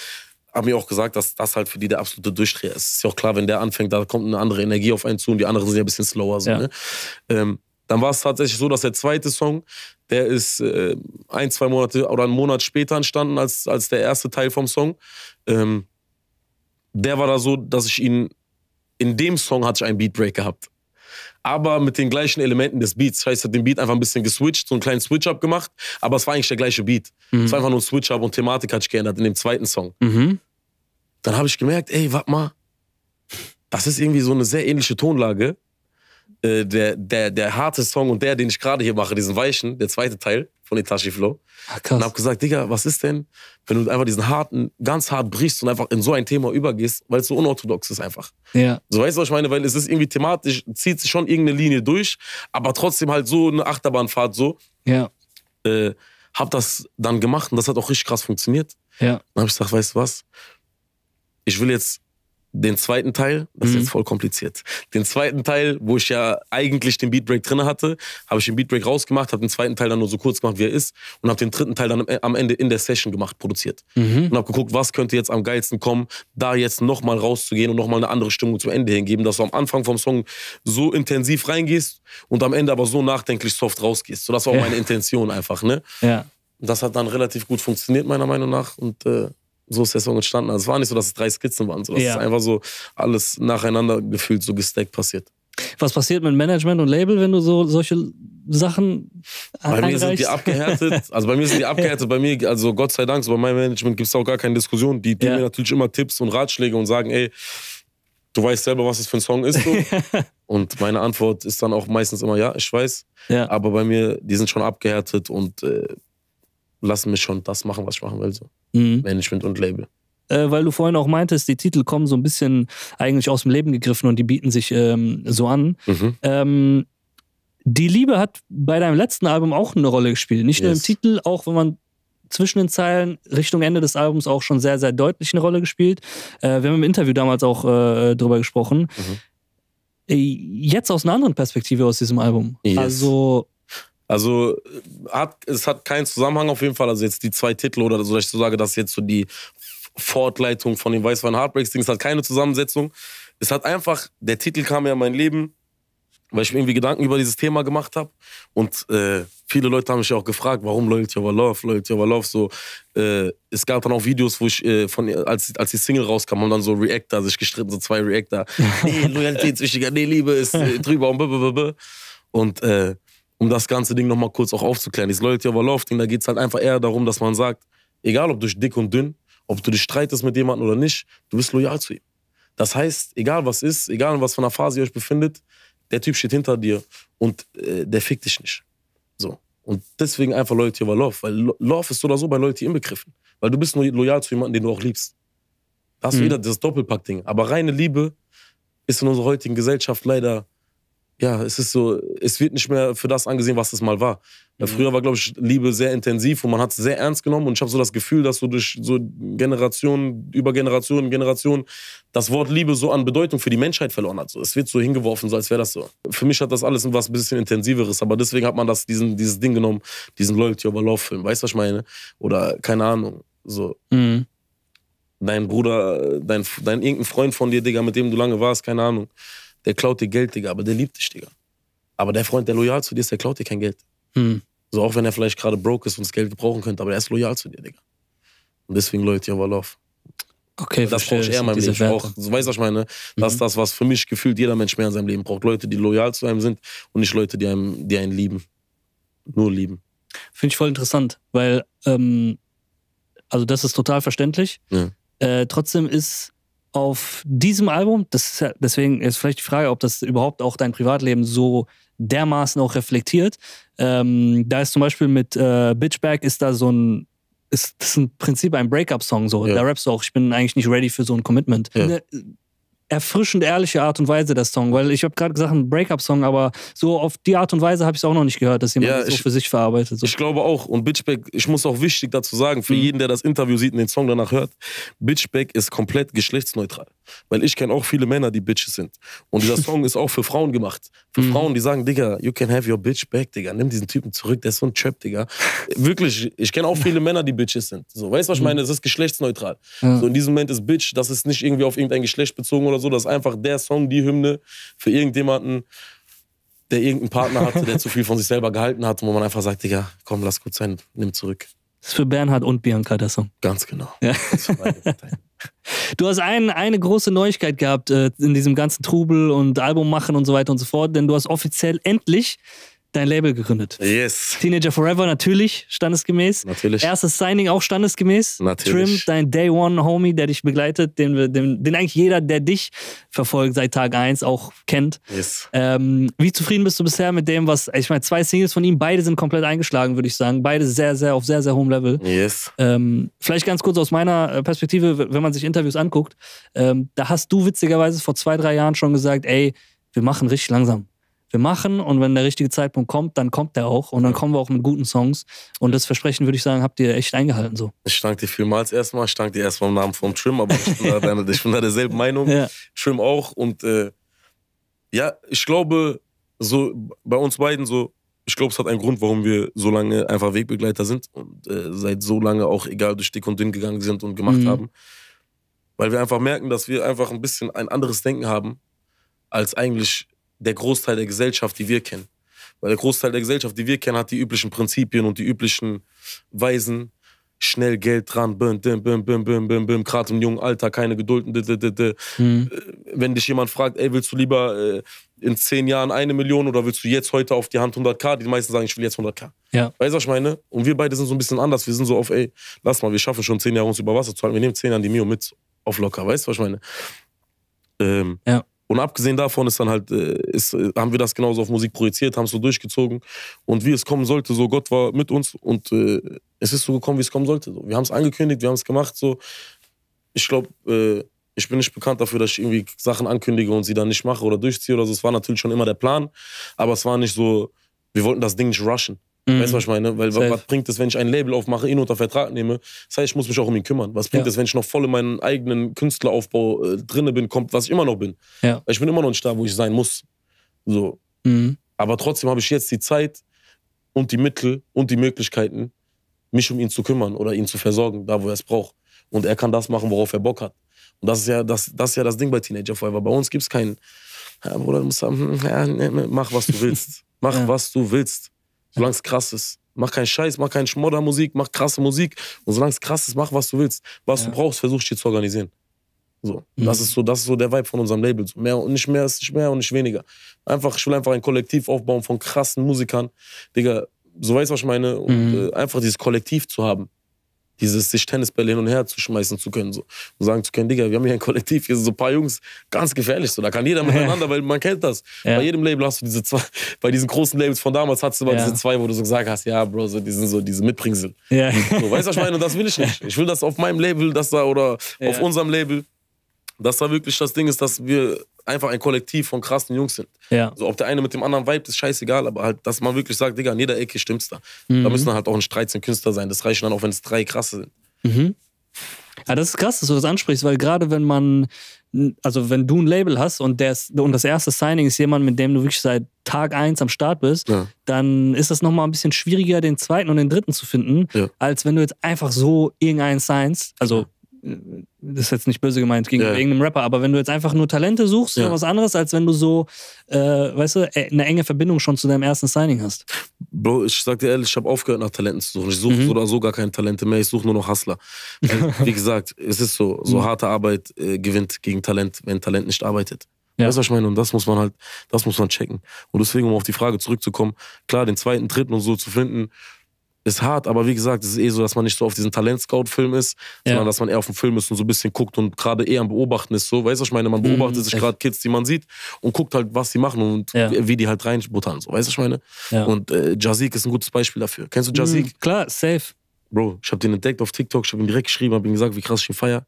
haben mir auch gesagt, dass das halt für die der absolute Durchdreher ist. Ist ja auch klar, wenn der anfängt, da kommt eine andere Energie auf einen zu und die anderen sind ja ein bisschen slower. So, ja. Ne? Ähm, dann war es tatsächlich so, dass der zweite Song, der ist äh, ein, zwei Monate oder einen Monat später entstanden als, als der erste Teil vom Song. Ähm, der war da so, dass ich ihn, in dem Song hatte ich einen Beatbreak gehabt. Aber mit den gleichen Elementen des Beats. Das heißt, ich habe den Beat einfach ein bisschen geswitcht, so einen kleinen Switch-Up gemacht, aber es war eigentlich der gleiche Beat. Mhm. Es war einfach nur ein Switch-Up und Thematik hat sich geändert in dem zweiten Song. Mhm. Dann habe ich gemerkt, ey, warte mal, das ist irgendwie so eine sehr ähnliche Tonlage. Äh, der, der, der harte Song und der, den ich gerade hier mache, diesen weichen, der zweite Teil von Itachi Flow. Ach, krass. Und hab gesagt, Digga, was ist denn, wenn du einfach diesen harten, ganz hart brichst und einfach in so ein Thema übergehst, weil es so unorthodox ist einfach. Ja. So weißt du, was ich meine? Weil es ist irgendwie thematisch, zieht sich schon irgendeine Linie durch, aber trotzdem halt so eine Achterbahnfahrt so. Ja. Äh, hab das dann gemacht und das hat auch richtig krass funktioniert. Ja. Dann hab ich gesagt, weißt du was? Ich will jetzt den zweiten Teil, das ist mhm. jetzt voll kompliziert. Den zweiten Teil, wo ich ja eigentlich den Beatbreak drin hatte, habe ich den Beatbreak rausgemacht, habe den zweiten Teil dann nur so kurz gemacht, wie er ist und habe den dritten Teil dann am e, Ende in der Session gemacht, produziert. Mhm. Und habe geguckt, was könnte jetzt am geilsten kommen, da jetzt nochmal rauszugehen und nochmal eine andere Stimmung zum Ende hingeben, dass du am Anfang vom Song so intensiv reingehst und am Ende aber so nachdenklich soft rausgehst. So, das war auch ja. meine Intention einfach, ne? Ja. Das hat dann relativ gut funktioniert, meiner Meinung nach und äh, so ist der Song entstanden. Also es war nicht so, dass es drei Skizzen waren, Das ja. ist einfach so alles nacheinander gefühlt so gestackt passiert. Was passiert mit Management und Label, wenn du so solche Sachen Bei mir sind die abgehärtet. Also bei mir sind die abgehärtet. Bei mir, also Gott sei Dank, so bei meinem Management gibt es auch gar keine Diskussion. Die geben ja. mir natürlich immer Tipps und Ratschläge und sagen, ey, du weißt selber, was das für ein Song ist. So. und meine Antwort ist dann auch meistens immer, ja, ich weiß. Ja. Aber bei mir, die sind schon abgehärtet und äh, lassen mich schon das machen, was ich machen will. So mhm. Management und Label. Äh, weil du vorhin auch meintest, die Titel kommen so ein bisschen eigentlich aus dem Leben gegriffen und die bieten sich ähm, so an. Mhm. Ähm, die Liebe hat bei deinem letzten Album auch eine Rolle gespielt. Nicht yes. nur im Titel, auch wenn man zwischen den Zeilen Richtung Ende des Albums auch schon sehr, sehr deutlich eine Rolle gespielt. Äh, wir haben im Interview damals auch äh, drüber gesprochen. Mhm. Äh, jetzt aus einer anderen Perspektive aus diesem Album. Yes. Also also äh, hat, es hat keinen Zusammenhang auf jeden Fall. Also jetzt die zwei Titel oder so, dass ich so sage, dass jetzt so die Fortleitung von den Weißwein Heartbreaks Dings hat keine Zusammensetzung. Es hat einfach, der Titel kam ja in mein Leben, weil ich mir irgendwie Gedanken über dieses Thema gemacht habe. Und äh, viele Leute haben mich ja auch gefragt, warum Loyalty Over Love, Loyalty Over Love. So, äh, es gab dann auch Videos, wo ich äh, von, als, als die Single rauskam, haben dann so Reactor sich gestritten, so zwei Reactor. nee, Loyalität ist wichtiger, nee, Liebe ist äh, drüber und blablabla. Und äh, um das ganze Ding nochmal kurz auch aufzuklären. Dieses Loyalty over Love Ding, da geht es halt einfach eher darum, dass man sagt, egal ob durch dick und dünn, ob du dich streitest mit jemandem oder nicht, du bist loyal zu ihm. Das heißt, egal was ist, egal in was von der Phase ihr euch befindet, der Typ steht hinter dir und äh, der fickt dich nicht. So. Und deswegen einfach Loyalty over Love, weil Love ist so oder so bei Loyalty inbegriffen. Weil du bist nur loyal zu jemandem, den du auch liebst. Da hast mhm. du wieder dieses Doppelpack-Ding. Aber reine Liebe ist in unserer heutigen Gesellschaft leider ja, es ist so, es wird nicht mehr für das angesehen, was es mal war. Mhm. Früher war, glaube ich, Liebe sehr intensiv und man hat es sehr ernst genommen. Und ich habe so das Gefühl, dass so durch so Generationen, über Generationen, Generationen das Wort Liebe so an Bedeutung für die Menschheit verloren hat. So, es wird so hingeworfen, so als wäre das so. Für mich hat das alles was ein bisschen intensiveres, aber deswegen hat man das, diesen, dieses Ding genommen, diesen Loyalty over Love-Film. Weißt du, was ich meine? Oder keine Ahnung. So. Mhm. Dein Bruder, dein, dein irgendein Freund von dir, Digga, mit dem du lange warst, keine Ahnung der klaut dir Geld, Digga, aber der liebt dich, Digga. Aber der Freund, der loyal zu dir ist, der klaut dir kein Geld. Hm. So auch wenn er vielleicht gerade broke ist und das Geld gebrauchen könnte, aber er ist loyal zu dir, Digga. Und deswegen, Leute, Java Love. Okay, das brauche ich eher in meinem Leben. Ich brauch, so weißt du, was ich meine? Ne? Das mhm. ist das, was für mich gefühlt jeder Mensch mehr in seinem Leben braucht. Leute, die loyal zu einem sind und nicht Leute, die, einem, die einen lieben. Nur lieben. Finde ich voll interessant, weil, ähm, also das ist total verständlich. Ja. Äh, trotzdem ist auf diesem Album, das deswegen ist vielleicht die Frage, ob das überhaupt auch dein Privatleben so dermaßen auch reflektiert. Ähm, da ist zum Beispiel mit äh, Bitchback ist da so ein ist das ist im Prinzip ein Breakup-Song so. Ja. Da rappst du auch, ich bin eigentlich nicht ready für so ein Commitment. Ja. Ne, erfrischend ehrliche Art und Weise, der Song. Weil ich habe gerade gesagt, ein Breakup-Song, aber so auf die Art und Weise habe ich es auch noch nicht gehört, dass jemand ja, ich, so für sich verarbeitet. So. Ich glaube auch. Und Bitchback, ich muss auch wichtig dazu sagen, für mhm. jeden, der das Interview sieht und den Song danach hört, Bitchback ist komplett geschlechtsneutral. Weil ich kenne auch viele Männer, die Bitches sind. Und dieser Song ist auch für Frauen gemacht. Für mhm. Frauen, die sagen, Digga, you can have your bitch back, Digga. Nimm diesen Typen zurück, der ist so ein Chöp, Digga. Wirklich, ich kenne auch viele Männer, die Bitches sind. So, weißt du, was ich mhm. meine? Es ist geschlechtsneutral. Ja. So, in diesem Moment ist Bitch, das ist nicht irgendwie auf irgendein Geschlecht bezogen oder so, dass einfach der Song, die Hymne für irgendjemanden, der irgendeinen Partner hatte, der zu viel von sich selber gehalten hat, wo man einfach sagt, Digga, komm, lass gut sein, nimm zurück. Das ist für Bernhard und Bianca der Song. Ganz genau. Ja. Du hast ein, eine große Neuigkeit gehabt äh, in diesem ganzen Trubel und Album machen und so weiter und so fort, denn du hast offiziell endlich dein Label gegründet. Yes. Teenager Forever, natürlich, standesgemäß. Natürlich. Erstes Signing auch standesgemäß. Natürlich. Trim, dein Day One Homie, der dich begleitet, den, den, den eigentlich jeder, der dich verfolgt seit Tag 1, auch kennt. Yes. Ähm, wie zufrieden bist du bisher mit dem, was, ich meine, zwei Singles von ihm, beide sind komplett eingeschlagen, würde ich sagen. Beide sehr, sehr, auf sehr, sehr hohem Level. Yes. Ähm, vielleicht ganz kurz aus meiner äh, Perspektive, wenn man sich Interviews anguckt, ähm, da hast du witzigerweise vor zwei, drei Jahren schon gesagt, ey, wir machen richtig langsam wir machen und wenn der richtige Zeitpunkt kommt, dann kommt der auch und dann kommen wir auch mit guten Songs und das Versprechen würde ich sagen, habt ihr echt eingehalten so. Ich danke dir vielmals erstmal, ich danke dir erstmal im Namen von Trim, aber ich bin da, deiner, ich bin da derselben Meinung, ja. Trim auch und äh, ja, ich glaube so bei uns beiden so, ich glaube es hat einen Grund, warum wir so lange einfach Wegbegleiter sind und äh, seit so lange auch egal durch dick und dünn gegangen sind und gemacht mhm. haben, weil wir einfach merken, dass wir einfach ein bisschen ein anderes Denken haben als eigentlich der Großteil der Gesellschaft, die wir kennen. Weil der Großteil der Gesellschaft, die wir kennen, hat die üblichen Prinzipien und die üblichen Weisen. Schnell Geld dran, bim, bim, bim, bim, bim, bim, bim, gerade im jungen Alter, keine Geduld. D, d, d, mhm. Äh, wenn dich jemand fragt, ey, willst du lieber äh, in zehn Jahren eine Million oder willst du jetzt heute auf die Hand 100k? Die meisten sagen, ich will jetzt 100k. Ja. Weißt du, was ich meine? Und wir beide sind so ein bisschen anders. Wir sind so auf, ey, lass mal, wir schaffen schon zehn Jahre uns über Wasser zu halten. Wir nehmen zehn Jahre die Mio mit auf locker. Weißt du, was ich meine? Ähm, ja. Und abgesehen davon ist dann halt, äh, ist, äh, haben wir das genauso auf Musik projiziert, haben es so durchgezogen. Und wie es kommen sollte, so Gott war mit uns und äh, es ist so gekommen, wie es kommen sollte. Wir haben es angekündigt, wir haben es gemacht. So. Ich glaube, äh, ich bin nicht bekannt dafür, dass ich irgendwie Sachen ankündige und sie dann nicht mache oder durchziehe oder so. Es war natürlich schon immer der Plan, aber es war nicht so, wir wollten das Ding nicht rushen. Mhm. Weißt du, was ich meine? Weil Safe. was bringt es, wenn ich ein Label aufmache, ihn eh unter Vertrag nehme? Das heißt, ich muss mich auch um ihn kümmern. Was bringt es, ja. wenn ich noch voll in meinem eigenen Künstleraufbau äh, drinne bin, kommt, was ich immer noch bin? Ja. Weil ich bin immer noch nicht da, wo ich sein muss. So. Mhm. Aber trotzdem habe ich jetzt die Zeit und die Mittel und die Möglichkeiten, mich um ihn zu kümmern oder ihn zu versorgen, da wo er es braucht. Und er kann das machen, worauf er Bock hat. Und das ist ja das, das, ist ja das Ding bei Teenager Forever. Bei uns gibt es keinen, ja, Bruder, du musst sagen, hm, ja, ne, ne, mach was du willst. Mach ja. was du willst. Solange es krass ist. Mach keinen Scheiß, mach keine Schmoddermusik, mach krasse Musik. Und solange es krass ist, mach, was du willst. Was ja. du brauchst, versuch dir zu organisieren. So. Mhm. Das ist so, das ist so der Vibe von unserem Label. So mehr und nicht mehr ist nicht mehr und nicht weniger. Einfach, ich will einfach ein Kollektiv aufbauen von krassen Musikern. Digga, so weißt du, was ich meine? Und mhm. äh, einfach dieses Kollektiv zu haben dieses sich Tennisbälle hin und her zu schmeißen zu können. So. Und sagen zu können, Digga, wir haben hier ein Kollektiv, hier sind so ein paar Jungs, ganz gefährlich. So. Da kann jeder miteinander, weil man kennt das. Ja. Bei jedem Label hast du diese zwei, bei diesen großen Labels von damals hattest du mal ja. diese zwei, wo du so gesagt hast, ja, Bro, so, die sind so diese Mitbringsel. Ja. So, weißt du, was ich meine? Und das will ich nicht. Ich will, dass auf meinem Label, dass da oder auf unserem Label, dass da wirklich das Ding ist, dass wir einfach ein Kollektiv von krassen Jungs sind. Ja. So, ob der eine mit dem anderen vibet, ist scheißegal, aber halt, dass man wirklich sagt, Digga, an jeder Ecke stimmt's da. Mhm. Da müssen halt auch ein 13 Künstler sein. Das reichen dann auch, wenn es drei krasse sind. Mhm. Ja, das ist krass, dass du das ansprichst, weil gerade wenn man, also wenn du ein Label hast und, der ist, und das erste Signing ist jemand, mit dem du wirklich seit Tag 1 am Start bist, ja. dann ist das nochmal ein bisschen schwieriger, den zweiten und den dritten zu finden, ja. als wenn du jetzt einfach so irgendeinen signs, also das ist jetzt nicht böse gemeint gegen ja. irgendeinem Rapper, aber wenn du jetzt einfach nur Talente suchst, ja. ist was anderes, als wenn du so, äh, weißt du, äh, eine enge Verbindung schon zu deinem ersten Signing hast. Bro, ich sag dir ehrlich, ich habe aufgehört, nach Talenten zu suchen. Ich suche mhm. oder so gar keine Talente mehr, ich suche nur noch Hustler. wie gesagt, es ist so, so mhm. harte Arbeit äh, gewinnt gegen Talent, wenn Talent nicht arbeitet. Ja. Weißt du, was ich meine? Und das muss man halt, das muss man checken. Und deswegen, um auf die Frage zurückzukommen, klar, den zweiten, dritten und so zu finden, ist hart, aber wie gesagt, es ist eh so, dass man nicht so auf diesen Talent-Scout-Film ist, ja. sondern dass man eher auf dem Film ist und so ein bisschen guckt und gerade eher am Beobachten ist. So, weißt du, was ich meine, man mhm, beobachtet mhm, sich gerade Kids, die man sieht und guckt halt, was die machen und ja. wie die halt reinbuttern. So, weißt du, was ich meine? Ja. Und äh, Jazik ist ein gutes Beispiel dafür. Kennst du Jazik? Mhm, klar, safe. Bro, ich habe den entdeckt auf TikTok, ich habe ihm direkt geschrieben, habe ihm gesagt, wie krass ich ihn feier.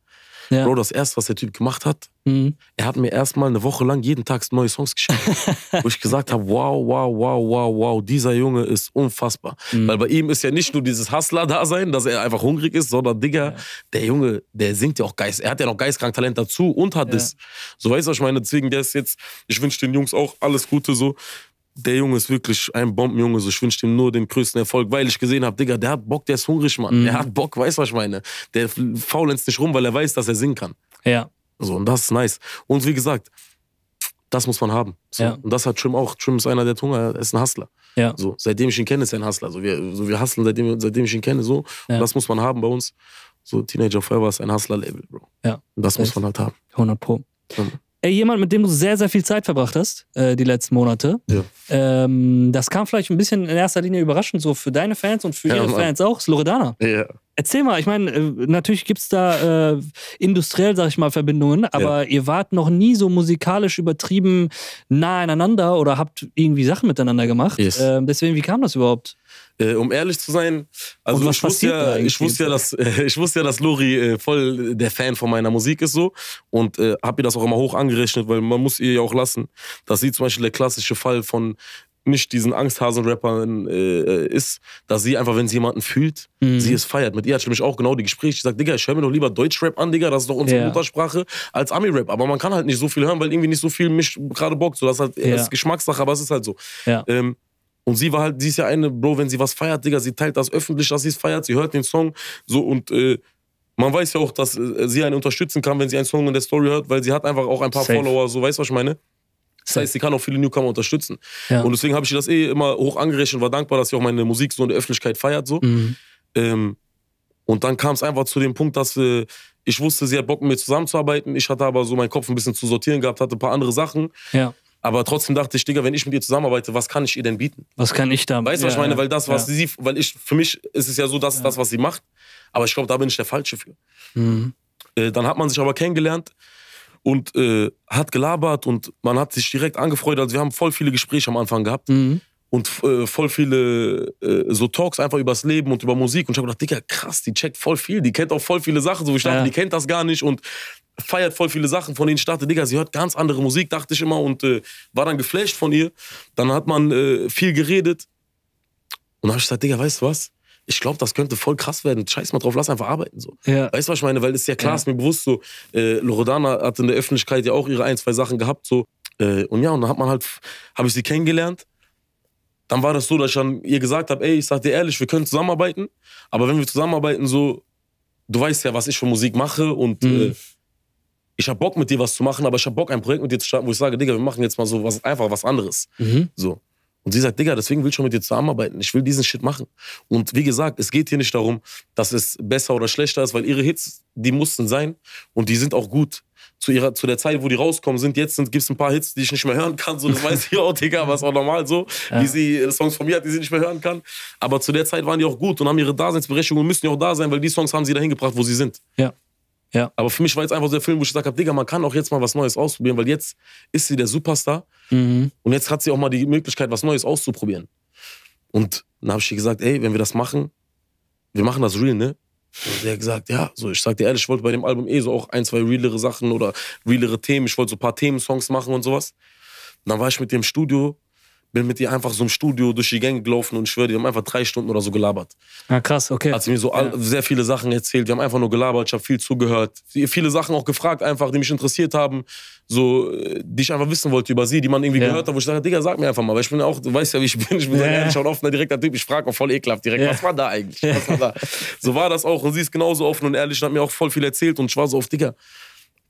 Ja. Bro, das erste, was der Typ gemacht hat, mhm. er hat mir erstmal eine Woche lang jeden Tag neue Songs geschickt, wo ich gesagt habe, wow, wow, wow, wow, wow, dieser Junge ist unfassbar. Mhm. Weil bei ihm ist ja nicht nur dieses Hustler-Dasein, dass er einfach hungrig ist, sondern Digga, ja. der Junge, der singt ja auch Geist, er hat ja noch geistkrank Talent dazu und hat ja. das. So weißt du, was ich meine? Deswegen, der ist jetzt, ich wünsche den Jungs auch alles Gute so der Junge ist wirklich ein Bombenjunge, so ich wünsche ihm nur den größten Erfolg, weil ich gesehen habe, Digga, der hat Bock, der ist hungrig, Mann. Mhm. Der hat Bock, weißt du, was ich meine? Der faulenzt nicht rum, weil er weiß, dass er singen kann. Ja. So, und das ist nice. Und wie gesagt, das muss man haben. So. Ja. Und das hat Trim auch. Trim ist einer, der Hunger, er ist ein Hustler. Ja. So, seitdem ich ihn kenne, ist er ein Hustler. So, wir, so, wir hustlen, seitdem, seitdem ich ihn kenne. So. Ja. Und das muss man haben bei uns. So, Teenager Forever ist ein Hustler-Label, Bro. Ja. Und das, das muss man halt haben. 100 Pro. Mhm. Ey, jemand, mit dem du sehr, sehr viel Zeit verbracht hast, äh, die letzten Monate. Ja. Ähm, das kam vielleicht ein bisschen in erster Linie überraschend, so für deine Fans und für ja, ihre Mann. Fans auch, Loredana. Ja. Erzähl mal, ich meine, äh, natürlich gibt es da äh, industriell, sag ich mal, Verbindungen, aber ja. ihr wart noch nie so musikalisch übertrieben nah aneinander oder habt irgendwie Sachen miteinander gemacht. Yes. Ähm, deswegen, wie kam das überhaupt? Äh, um ehrlich zu sein, also ich wusste, ja, ich wusste ja, dass äh, ich wusste ja, dass Lori äh, voll der Fan von meiner Musik ist so und äh, habe ihr das auch immer hoch angerechnet, weil man muss ihr ja auch lassen, dass sie zum Beispiel der klassische Fall von nicht diesen Angsthasen-Rappern äh, ist, dass sie einfach, wenn sie jemanden fühlt, mhm. sie es feiert. Mit ihr hatte ich nämlich auch genau die Gespräche. Ich sag, Digga, ich höre mir doch lieber Deutschrap an, Digga, das ist doch unsere ja. Muttersprache, als Ami-Rap. Aber man kann halt nicht so viel hören, weil irgendwie nicht so viel mich gerade bockt. So, das ist halt ja. das ist Geschmackssache, aber es ist halt so. Ja. Ähm, und sie war halt, sie ist ja eine, Bro, wenn sie was feiert, Digga, sie teilt das öffentlich, dass sie es feiert, sie hört den Song, so und äh, man weiß ja auch, dass äh, sie einen unterstützen kann, wenn sie einen Song in der Story hört, weil sie hat einfach auch ein paar Safe. Follower, so, weißt du, was ich meine? Das heißt, sie kann auch viele Newcomer unterstützen. Ja. Und deswegen habe ich das eh immer hoch angerechnet und war dankbar, dass sie auch meine Musik so in der Öffentlichkeit feiert. So. Mhm. Ähm, und dann kam es einfach zu dem Punkt, dass äh, ich wusste, sie hat Bock, mit mir zusammenzuarbeiten. Ich hatte aber so meinen Kopf ein bisschen zu sortieren gehabt, hatte ein paar andere Sachen. Ja. Aber trotzdem dachte ich, Digga, wenn ich mit ihr zusammenarbeite, was kann ich ihr denn bieten? Was kann ich da? Weißt du, ja, was ich meine? Weil das, was ja. sie, weil ich, für mich ist es ja so, dass ja. das, was sie macht. Aber ich glaube, da bin ich der Falsche für. Mhm. Äh, dann hat man sich aber kennengelernt und äh, hat gelabert und man hat sich direkt angefreut. Also wir haben voll viele Gespräche am Anfang gehabt. Mhm und äh, voll viele äh, so Talks einfach übers Leben und über Musik. Und ich habe gedacht, Digga, krass, die checkt voll viel, die kennt auch voll viele Sachen. So, wie ich dachte, ja. die kennt das gar nicht und feiert voll viele Sachen, von denen ich dachte, Digga, sie hört ganz andere Musik, dachte ich immer und äh, war dann geflasht von ihr. Dann hat man äh, viel geredet und dann habe ich gesagt, Digga, weißt du was? ich glaube, das könnte voll krass werden. Scheiß mal drauf, lass einfach arbeiten. So. Ja. Weißt du, was ich meine? Weil es ist ja klar, ja. ist mir bewusst so. Äh, Loredana hat in der Öffentlichkeit ja auch ihre ein, zwei Sachen gehabt. So. Äh, und ja, und dann hat man halt, habe ich sie kennengelernt dann war das so, dass ich dann ihr gesagt habe, ey, ich sag dir ehrlich, wir können zusammenarbeiten, aber wenn wir zusammenarbeiten, so, du weißt ja, was ich für Musik mache und mhm. äh, ich habe Bock mit dir was zu machen, aber ich habe Bock ein Projekt mit dir zu starten, wo ich sage, Digga, wir machen jetzt mal so was einfach was anderes. Mhm. So. Und sie sagt, Digga, deswegen will ich schon mit dir zusammenarbeiten. Ich will diesen Shit machen. Und wie gesagt, es geht hier nicht darum, dass es besser oder schlechter ist, weil ihre Hits, die mussten sein und die sind auch gut zu, ihrer, zu der Zeit, wo die rauskommen sind, jetzt gibt es ein paar Hits, die ich nicht mehr hören kann. So, das weiß ich auch, Digga, aber ist auch normal so, ja. wie sie äh, Songs von mir hat, die sie nicht mehr hören kann. Aber zu der Zeit waren die auch gut und haben ihre Daseinsberechtigung und müssen ja auch da sein, weil die Songs haben sie dahin gebracht, wo sie sind. Ja. Ja. Aber für mich war jetzt einfach so der Film, wo ich gesagt habe, Digga, man kann auch jetzt mal was Neues ausprobieren, weil jetzt ist sie der Superstar mhm. und jetzt hat sie auch mal die Möglichkeit, was Neues auszuprobieren. Und dann habe ich ihr gesagt, ey, wenn wir das machen, wir machen das real, ne? Und der hat gesagt, ja, so ich sag dir ehrlich, ich wollte bei dem Album eh so auch ein, zwei realere Sachen oder realere Themen. Ich wollte so ein paar Themensongs machen und sowas. Und dann war ich mit dem Studio bin mit ihr einfach so im Studio durch die Gänge gelaufen und ich schwöre, die haben einfach drei Stunden oder so gelabert. Ja, ah, krass, okay. Hat sie mir so ja. sehr viele Sachen erzählt. Wir haben einfach nur gelabert, ich habe viel zugehört. Viele Sachen auch gefragt, einfach, die mich interessiert haben, so, äh, die ich einfach wissen wollte über sie, die man irgendwie ja. gehört hat, wo ich dachte, Digga, sag mir einfach mal, weil ich bin auch, du weißt ja, wie ich bin, ich bin ja. so ein ehrlicher und offener direkter Typ. Ich frage auch voll ekelhaft direkt, was war da eigentlich? Was war da? So war das auch und sie ist genauso offen und ehrlich und hat mir auch voll viel erzählt und ich war so auf, Digga,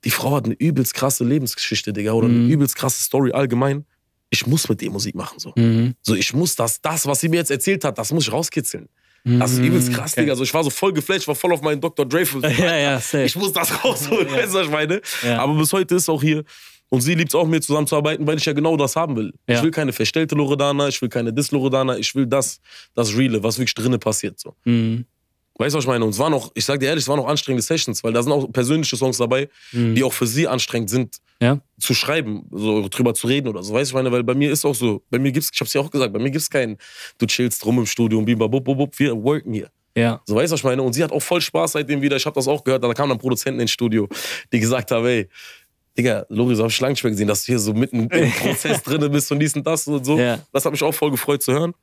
die Frau hat eine übelst krasse Lebensgeschichte, Digga, oder mhm. eine übelst krasse Story allgemein ich muss mit ihr Musik machen. So, mhm. so ich muss das, das, was sie mir jetzt erzählt hat, das muss ich rauskitzeln. Das ist mhm, übelst krass, okay. Digga. Also ich war so voll geflasht, war voll auf meinen Dr. Dre. Ja, ja, Ich muss das rausholen, ja. weißt du, was ich meine? Ja. Aber bis heute ist auch hier. Und sie liebt es auch, mit mir zusammenzuarbeiten, weil ich ja genau das haben will. Ja. Ich will keine verstellte Loredana, ich will keine Dis-Loredana, ich will das, das Reale, was wirklich drinnen passiert. So. Mhm. Weißt du, was ich meine? Und es waren auch, ich sag dir ehrlich, es waren auch anstrengende Sessions, weil da sind auch persönliche Songs dabei, mhm. die auch für sie anstrengend sind, ja. zu schreiben, so drüber zu reden oder so. Weißt du, meine, weil bei mir ist auch so, bei mir gibt's, ich hab's ja auch gesagt, bei mir gibt's keinen, du chillst rum im Studio und bimba, bub, bub, bub, wir worken hier. Ja. So weißt du, was ich meine? Und sie hat auch voll Spaß seitdem wieder. Ich habe das auch gehört. Da kamen dann Produzenten ins Studio, die gesagt haben, ey, Digga, Loris, hab ich lange nicht mehr gesehen, dass du hier so mitten im Prozess drin bist und dies und das und so. Ja. Das hat mich auch voll gefreut zu hören.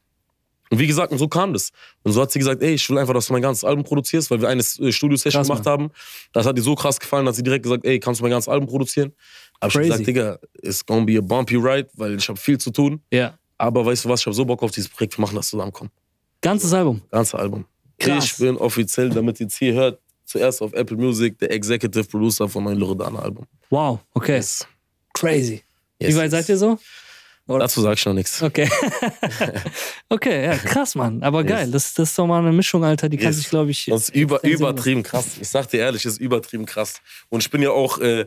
Und wie gesagt, und so kam das. Und so hat sie gesagt, ey, ich will einfach, dass du mein ganzes Album produzierst, weil wir eine äh, Studio-Session gemacht haben. Das hat ihr so krass gefallen, dass sie direkt gesagt, ey, kannst du mein ganzes Album produzieren? Hab ich gesagt, Digga, it's gonna be a bumpy ride, weil ich habe viel zu tun. Ja. Aber weißt du was, ich habe so Bock auf dieses Projekt, wir machen das zusammenkommen. Ganzes Album? Ganzes Album. Krass. Ich bin offiziell, damit ihr es hier hört, zuerst auf Apple Music der Executive Producer von meinem Loredana-Album. Wow, okay. Yes. Crazy. Yes, Wie weit yes. seid ihr so? Oder? Dazu sage ich noch nichts. Okay. okay, ja, krass, Mann. Aber yes. geil, das, das ist doch mal eine Mischung, Alter. Die yes. kann sich, glaube ich. Das ist über, übertrieben krass. Ich sag dir ehrlich, ist übertrieben krass. Und ich bin ja auch. Äh,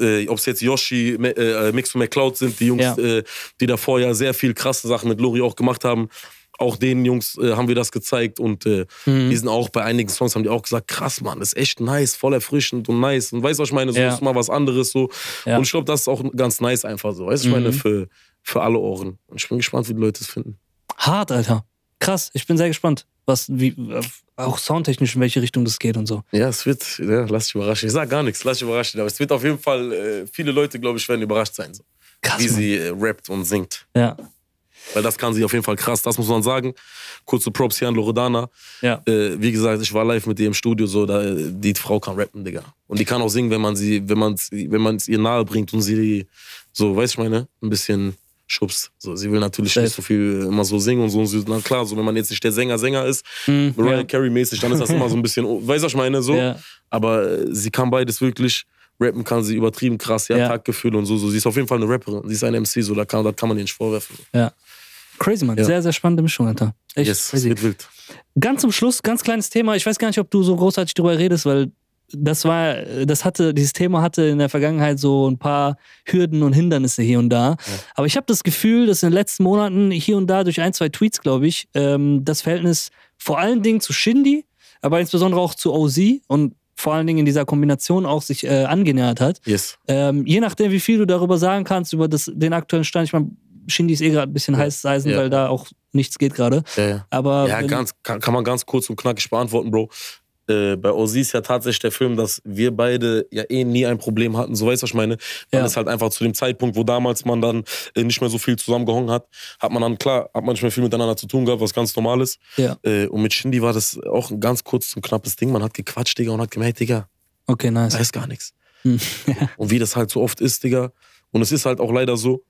äh, ob es jetzt Yoshi, äh, äh Mix und McCloud sind, die Jungs, ja. äh, die davor ja sehr viel krasse Sachen mit Lori auch gemacht haben. Auch den Jungs äh, haben wir das gezeigt und äh, mhm. die sind auch bei einigen Songs haben die auch gesagt, krass, Mann, ist echt nice, voll erfrischend und nice. Und weißt du, was ich meine? So ja. ist mal was anderes so. Ja. Und ich glaube, das ist auch ganz nice einfach so. Weißt du, mhm. ich meine, mhm. für, für alle Ohren. Und ich bin gespannt, wie die Leute es finden. Hart, Alter. Krass, ich bin sehr gespannt, was, wie, äh, auch soundtechnisch, in welche Richtung das geht und so. Ja, es wird, ja, lass dich überraschen. Ich sag gar nichts, lass dich überraschen. Aber es wird auf jeden Fall, äh, viele Leute, glaube ich, werden überrascht sein, so. Krass, wie Mann. sie äh, rappt und singt. Ja. Weil das kann sie auf jeden Fall krass, das muss man sagen. Kurze Props hier an Loredana. Ja. Äh, wie gesagt, ich war live mit ihr im Studio, so, da, die Frau kann rappen, Digga. Und die kann auch singen, wenn man sie, wenn man es wenn ihr nahe bringt und sie, so, weiß ich meine, ein bisschen schubst. So, sie will natürlich Safe. nicht so viel äh, immer so singen und so. Und so. Na klar, so wenn man jetzt nicht der Sänger Sänger ist, mhm, Mariah ja. Carey mäßig, dann ist das immer so ein bisschen, oh, weißt du, was ich meine? So. Ja. Aber äh, sie kann beides wirklich. Rappen kann sie übertrieben krass, ja, ja. Taktgefühl und so, so. Sie ist auf jeden Fall eine Rapperin. Sie ist eine MC, so, da kann, das kann man ihr nicht vorwerfen. Ja. Crazy, Mann. Ja. Sehr, sehr spannende Mischung, Alter. Echt yes, crazy. Ganz zum Schluss, ganz kleines Thema. Ich weiß gar nicht, ob du so großartig drüber redest, weil das war, das hatte, dieses Thema hatte in der Vergangenheit so ein paar Hürden und Hindernisse hier und da. Ja. Aber ich habe das Gefühl, dass in den letzten Monaten hier und da durch ein, zwei Tweets, glaube ich, ähm, das Verhältnis vor allen Dingen zu Shindy, aber insbesondere auch zu OZ und vor allen Dingen in dieser Kombination auch sich äh, angenähert hat. Yes. Ähm, je nachdem, wie viel du darüber sagen kannst, über das, den aktuellen Stand, ich meine, Shindy ist eh gerade ein bisschen ja. heißes Eisen, ja. weil da auch nichts geht gerade. Ja, ja. Aber ja, ganz, kann, kann, man ganz kurz und knackig beantworten, Bro. Äh, bei Ozzy ist ja tatsächlich der Film, dass wir beide ja eh nie ein Problem hatten. So weißt du, was ich meine? Man ja. ist halt einfach zu dem Zeitpunkt, wo damals man dann äh, nicht mehr so viel zusammengehongen hat, hat man dann klar, hat man nicht mehr viel miteinander zu tun gehabt, was ganz normal ist. Ja. Äh, und mit Shindy war das auch ein ganz kurz und knappes Ding. Man hat gequatscht, Digga, und hat gemerkt, Digga, okay, nice. da ist gar nichts. Hm. und wie das halt so oft ist, Digga. Und es ist halt auch leider so,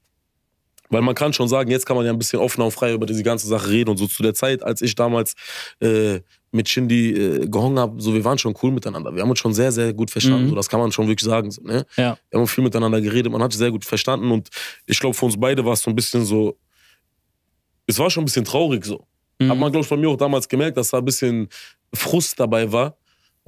weil man kann schon sagen, jetzt kann man ja ein bisschen offener und freier über diese ganze Sache reden. Und so zu der Zeit, als ich damals äh, mit Shindy äh, gehongen habe, so wir waren schon cool miteinander. Wir haben uns schon sehr, sehr gut verstanden. Mhm. So, das kann man schon wirklich sagen. So, ne? ja. Wir haben viel miteinander geredet, man hat sich sehr gut verstanden. Und ich glaube, für uns beide war es so ein bisschen so, es war schon ein bisschen traurig so. Mhm. Hat man, glaube ich, bei mir auch damals gemerkt, dass da ein bisschen Frust dabei war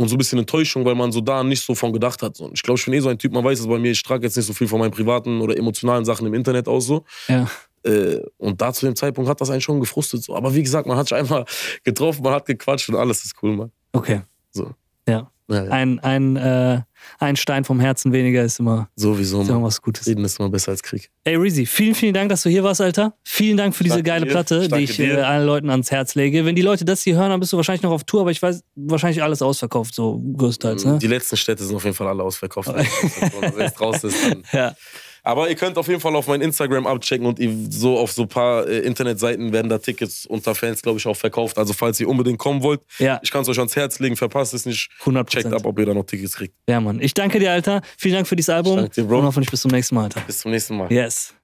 und so ein bisschen Enttäuschung, weil man so da nicht so von gedacht hat. Und ich glaube, ich bin eh so ein Typ, man weiß es bei mir, ich trage jetzt nicht so viel von meinen privaten oder emotionalen Sachen im Internet aus so. Ja. Äh, und da zu dem Zeitpunkt hat das einen schon gefrustet. So. Aber wie gesagt, man hat sich einmal getroffen, man hat gequatscht und alles ist cool, Mann. Okay. So. Ja. Ein, ein, äh, ein Stein vom Herzen weniger ist immer, Sowieso, ist immer was Gutes. Frieden ist immer besser als Krieg. Ey, Reezy, vielen, vielen Dank, dass du hier warst, Alter. Vielen Dank für diese Danke geile dir. Platte, Danke die ich dir. Äh, allen Leuten ans Herz lege. Wenn die Leute das hier hören, dann bist du wahrscheinlich noch auf Tour, aber ich weiß, wahrscheinlich alles ausverkauft, so größtenteils. Ne? Die letzten Städte sind auf jeden Fall alle ausverkauft. Wenn es draußen ist, dann. Ja. Aber ihr könnt auf jeden Fall auf mein Instagram abchecken und so auf so ein paar äh, Internetseiten werden da Tickets unter Fans, glaube ich, auch verkauft. Also falls ihr unbedingt kommen wollt, ja. ich kann es euch ans Herz legen, verpasst es nicht. 100%. Checkt ab, ob ihr da noch Tickets kriegt. Ja, Mann. Ich danke dir, Alter. Vielen Dank für dieses Album. Ich danke dir, Bro. Und hoffentlich bis zum nächsten Mal, Alter. Bis zum nächsten Mal. Yes.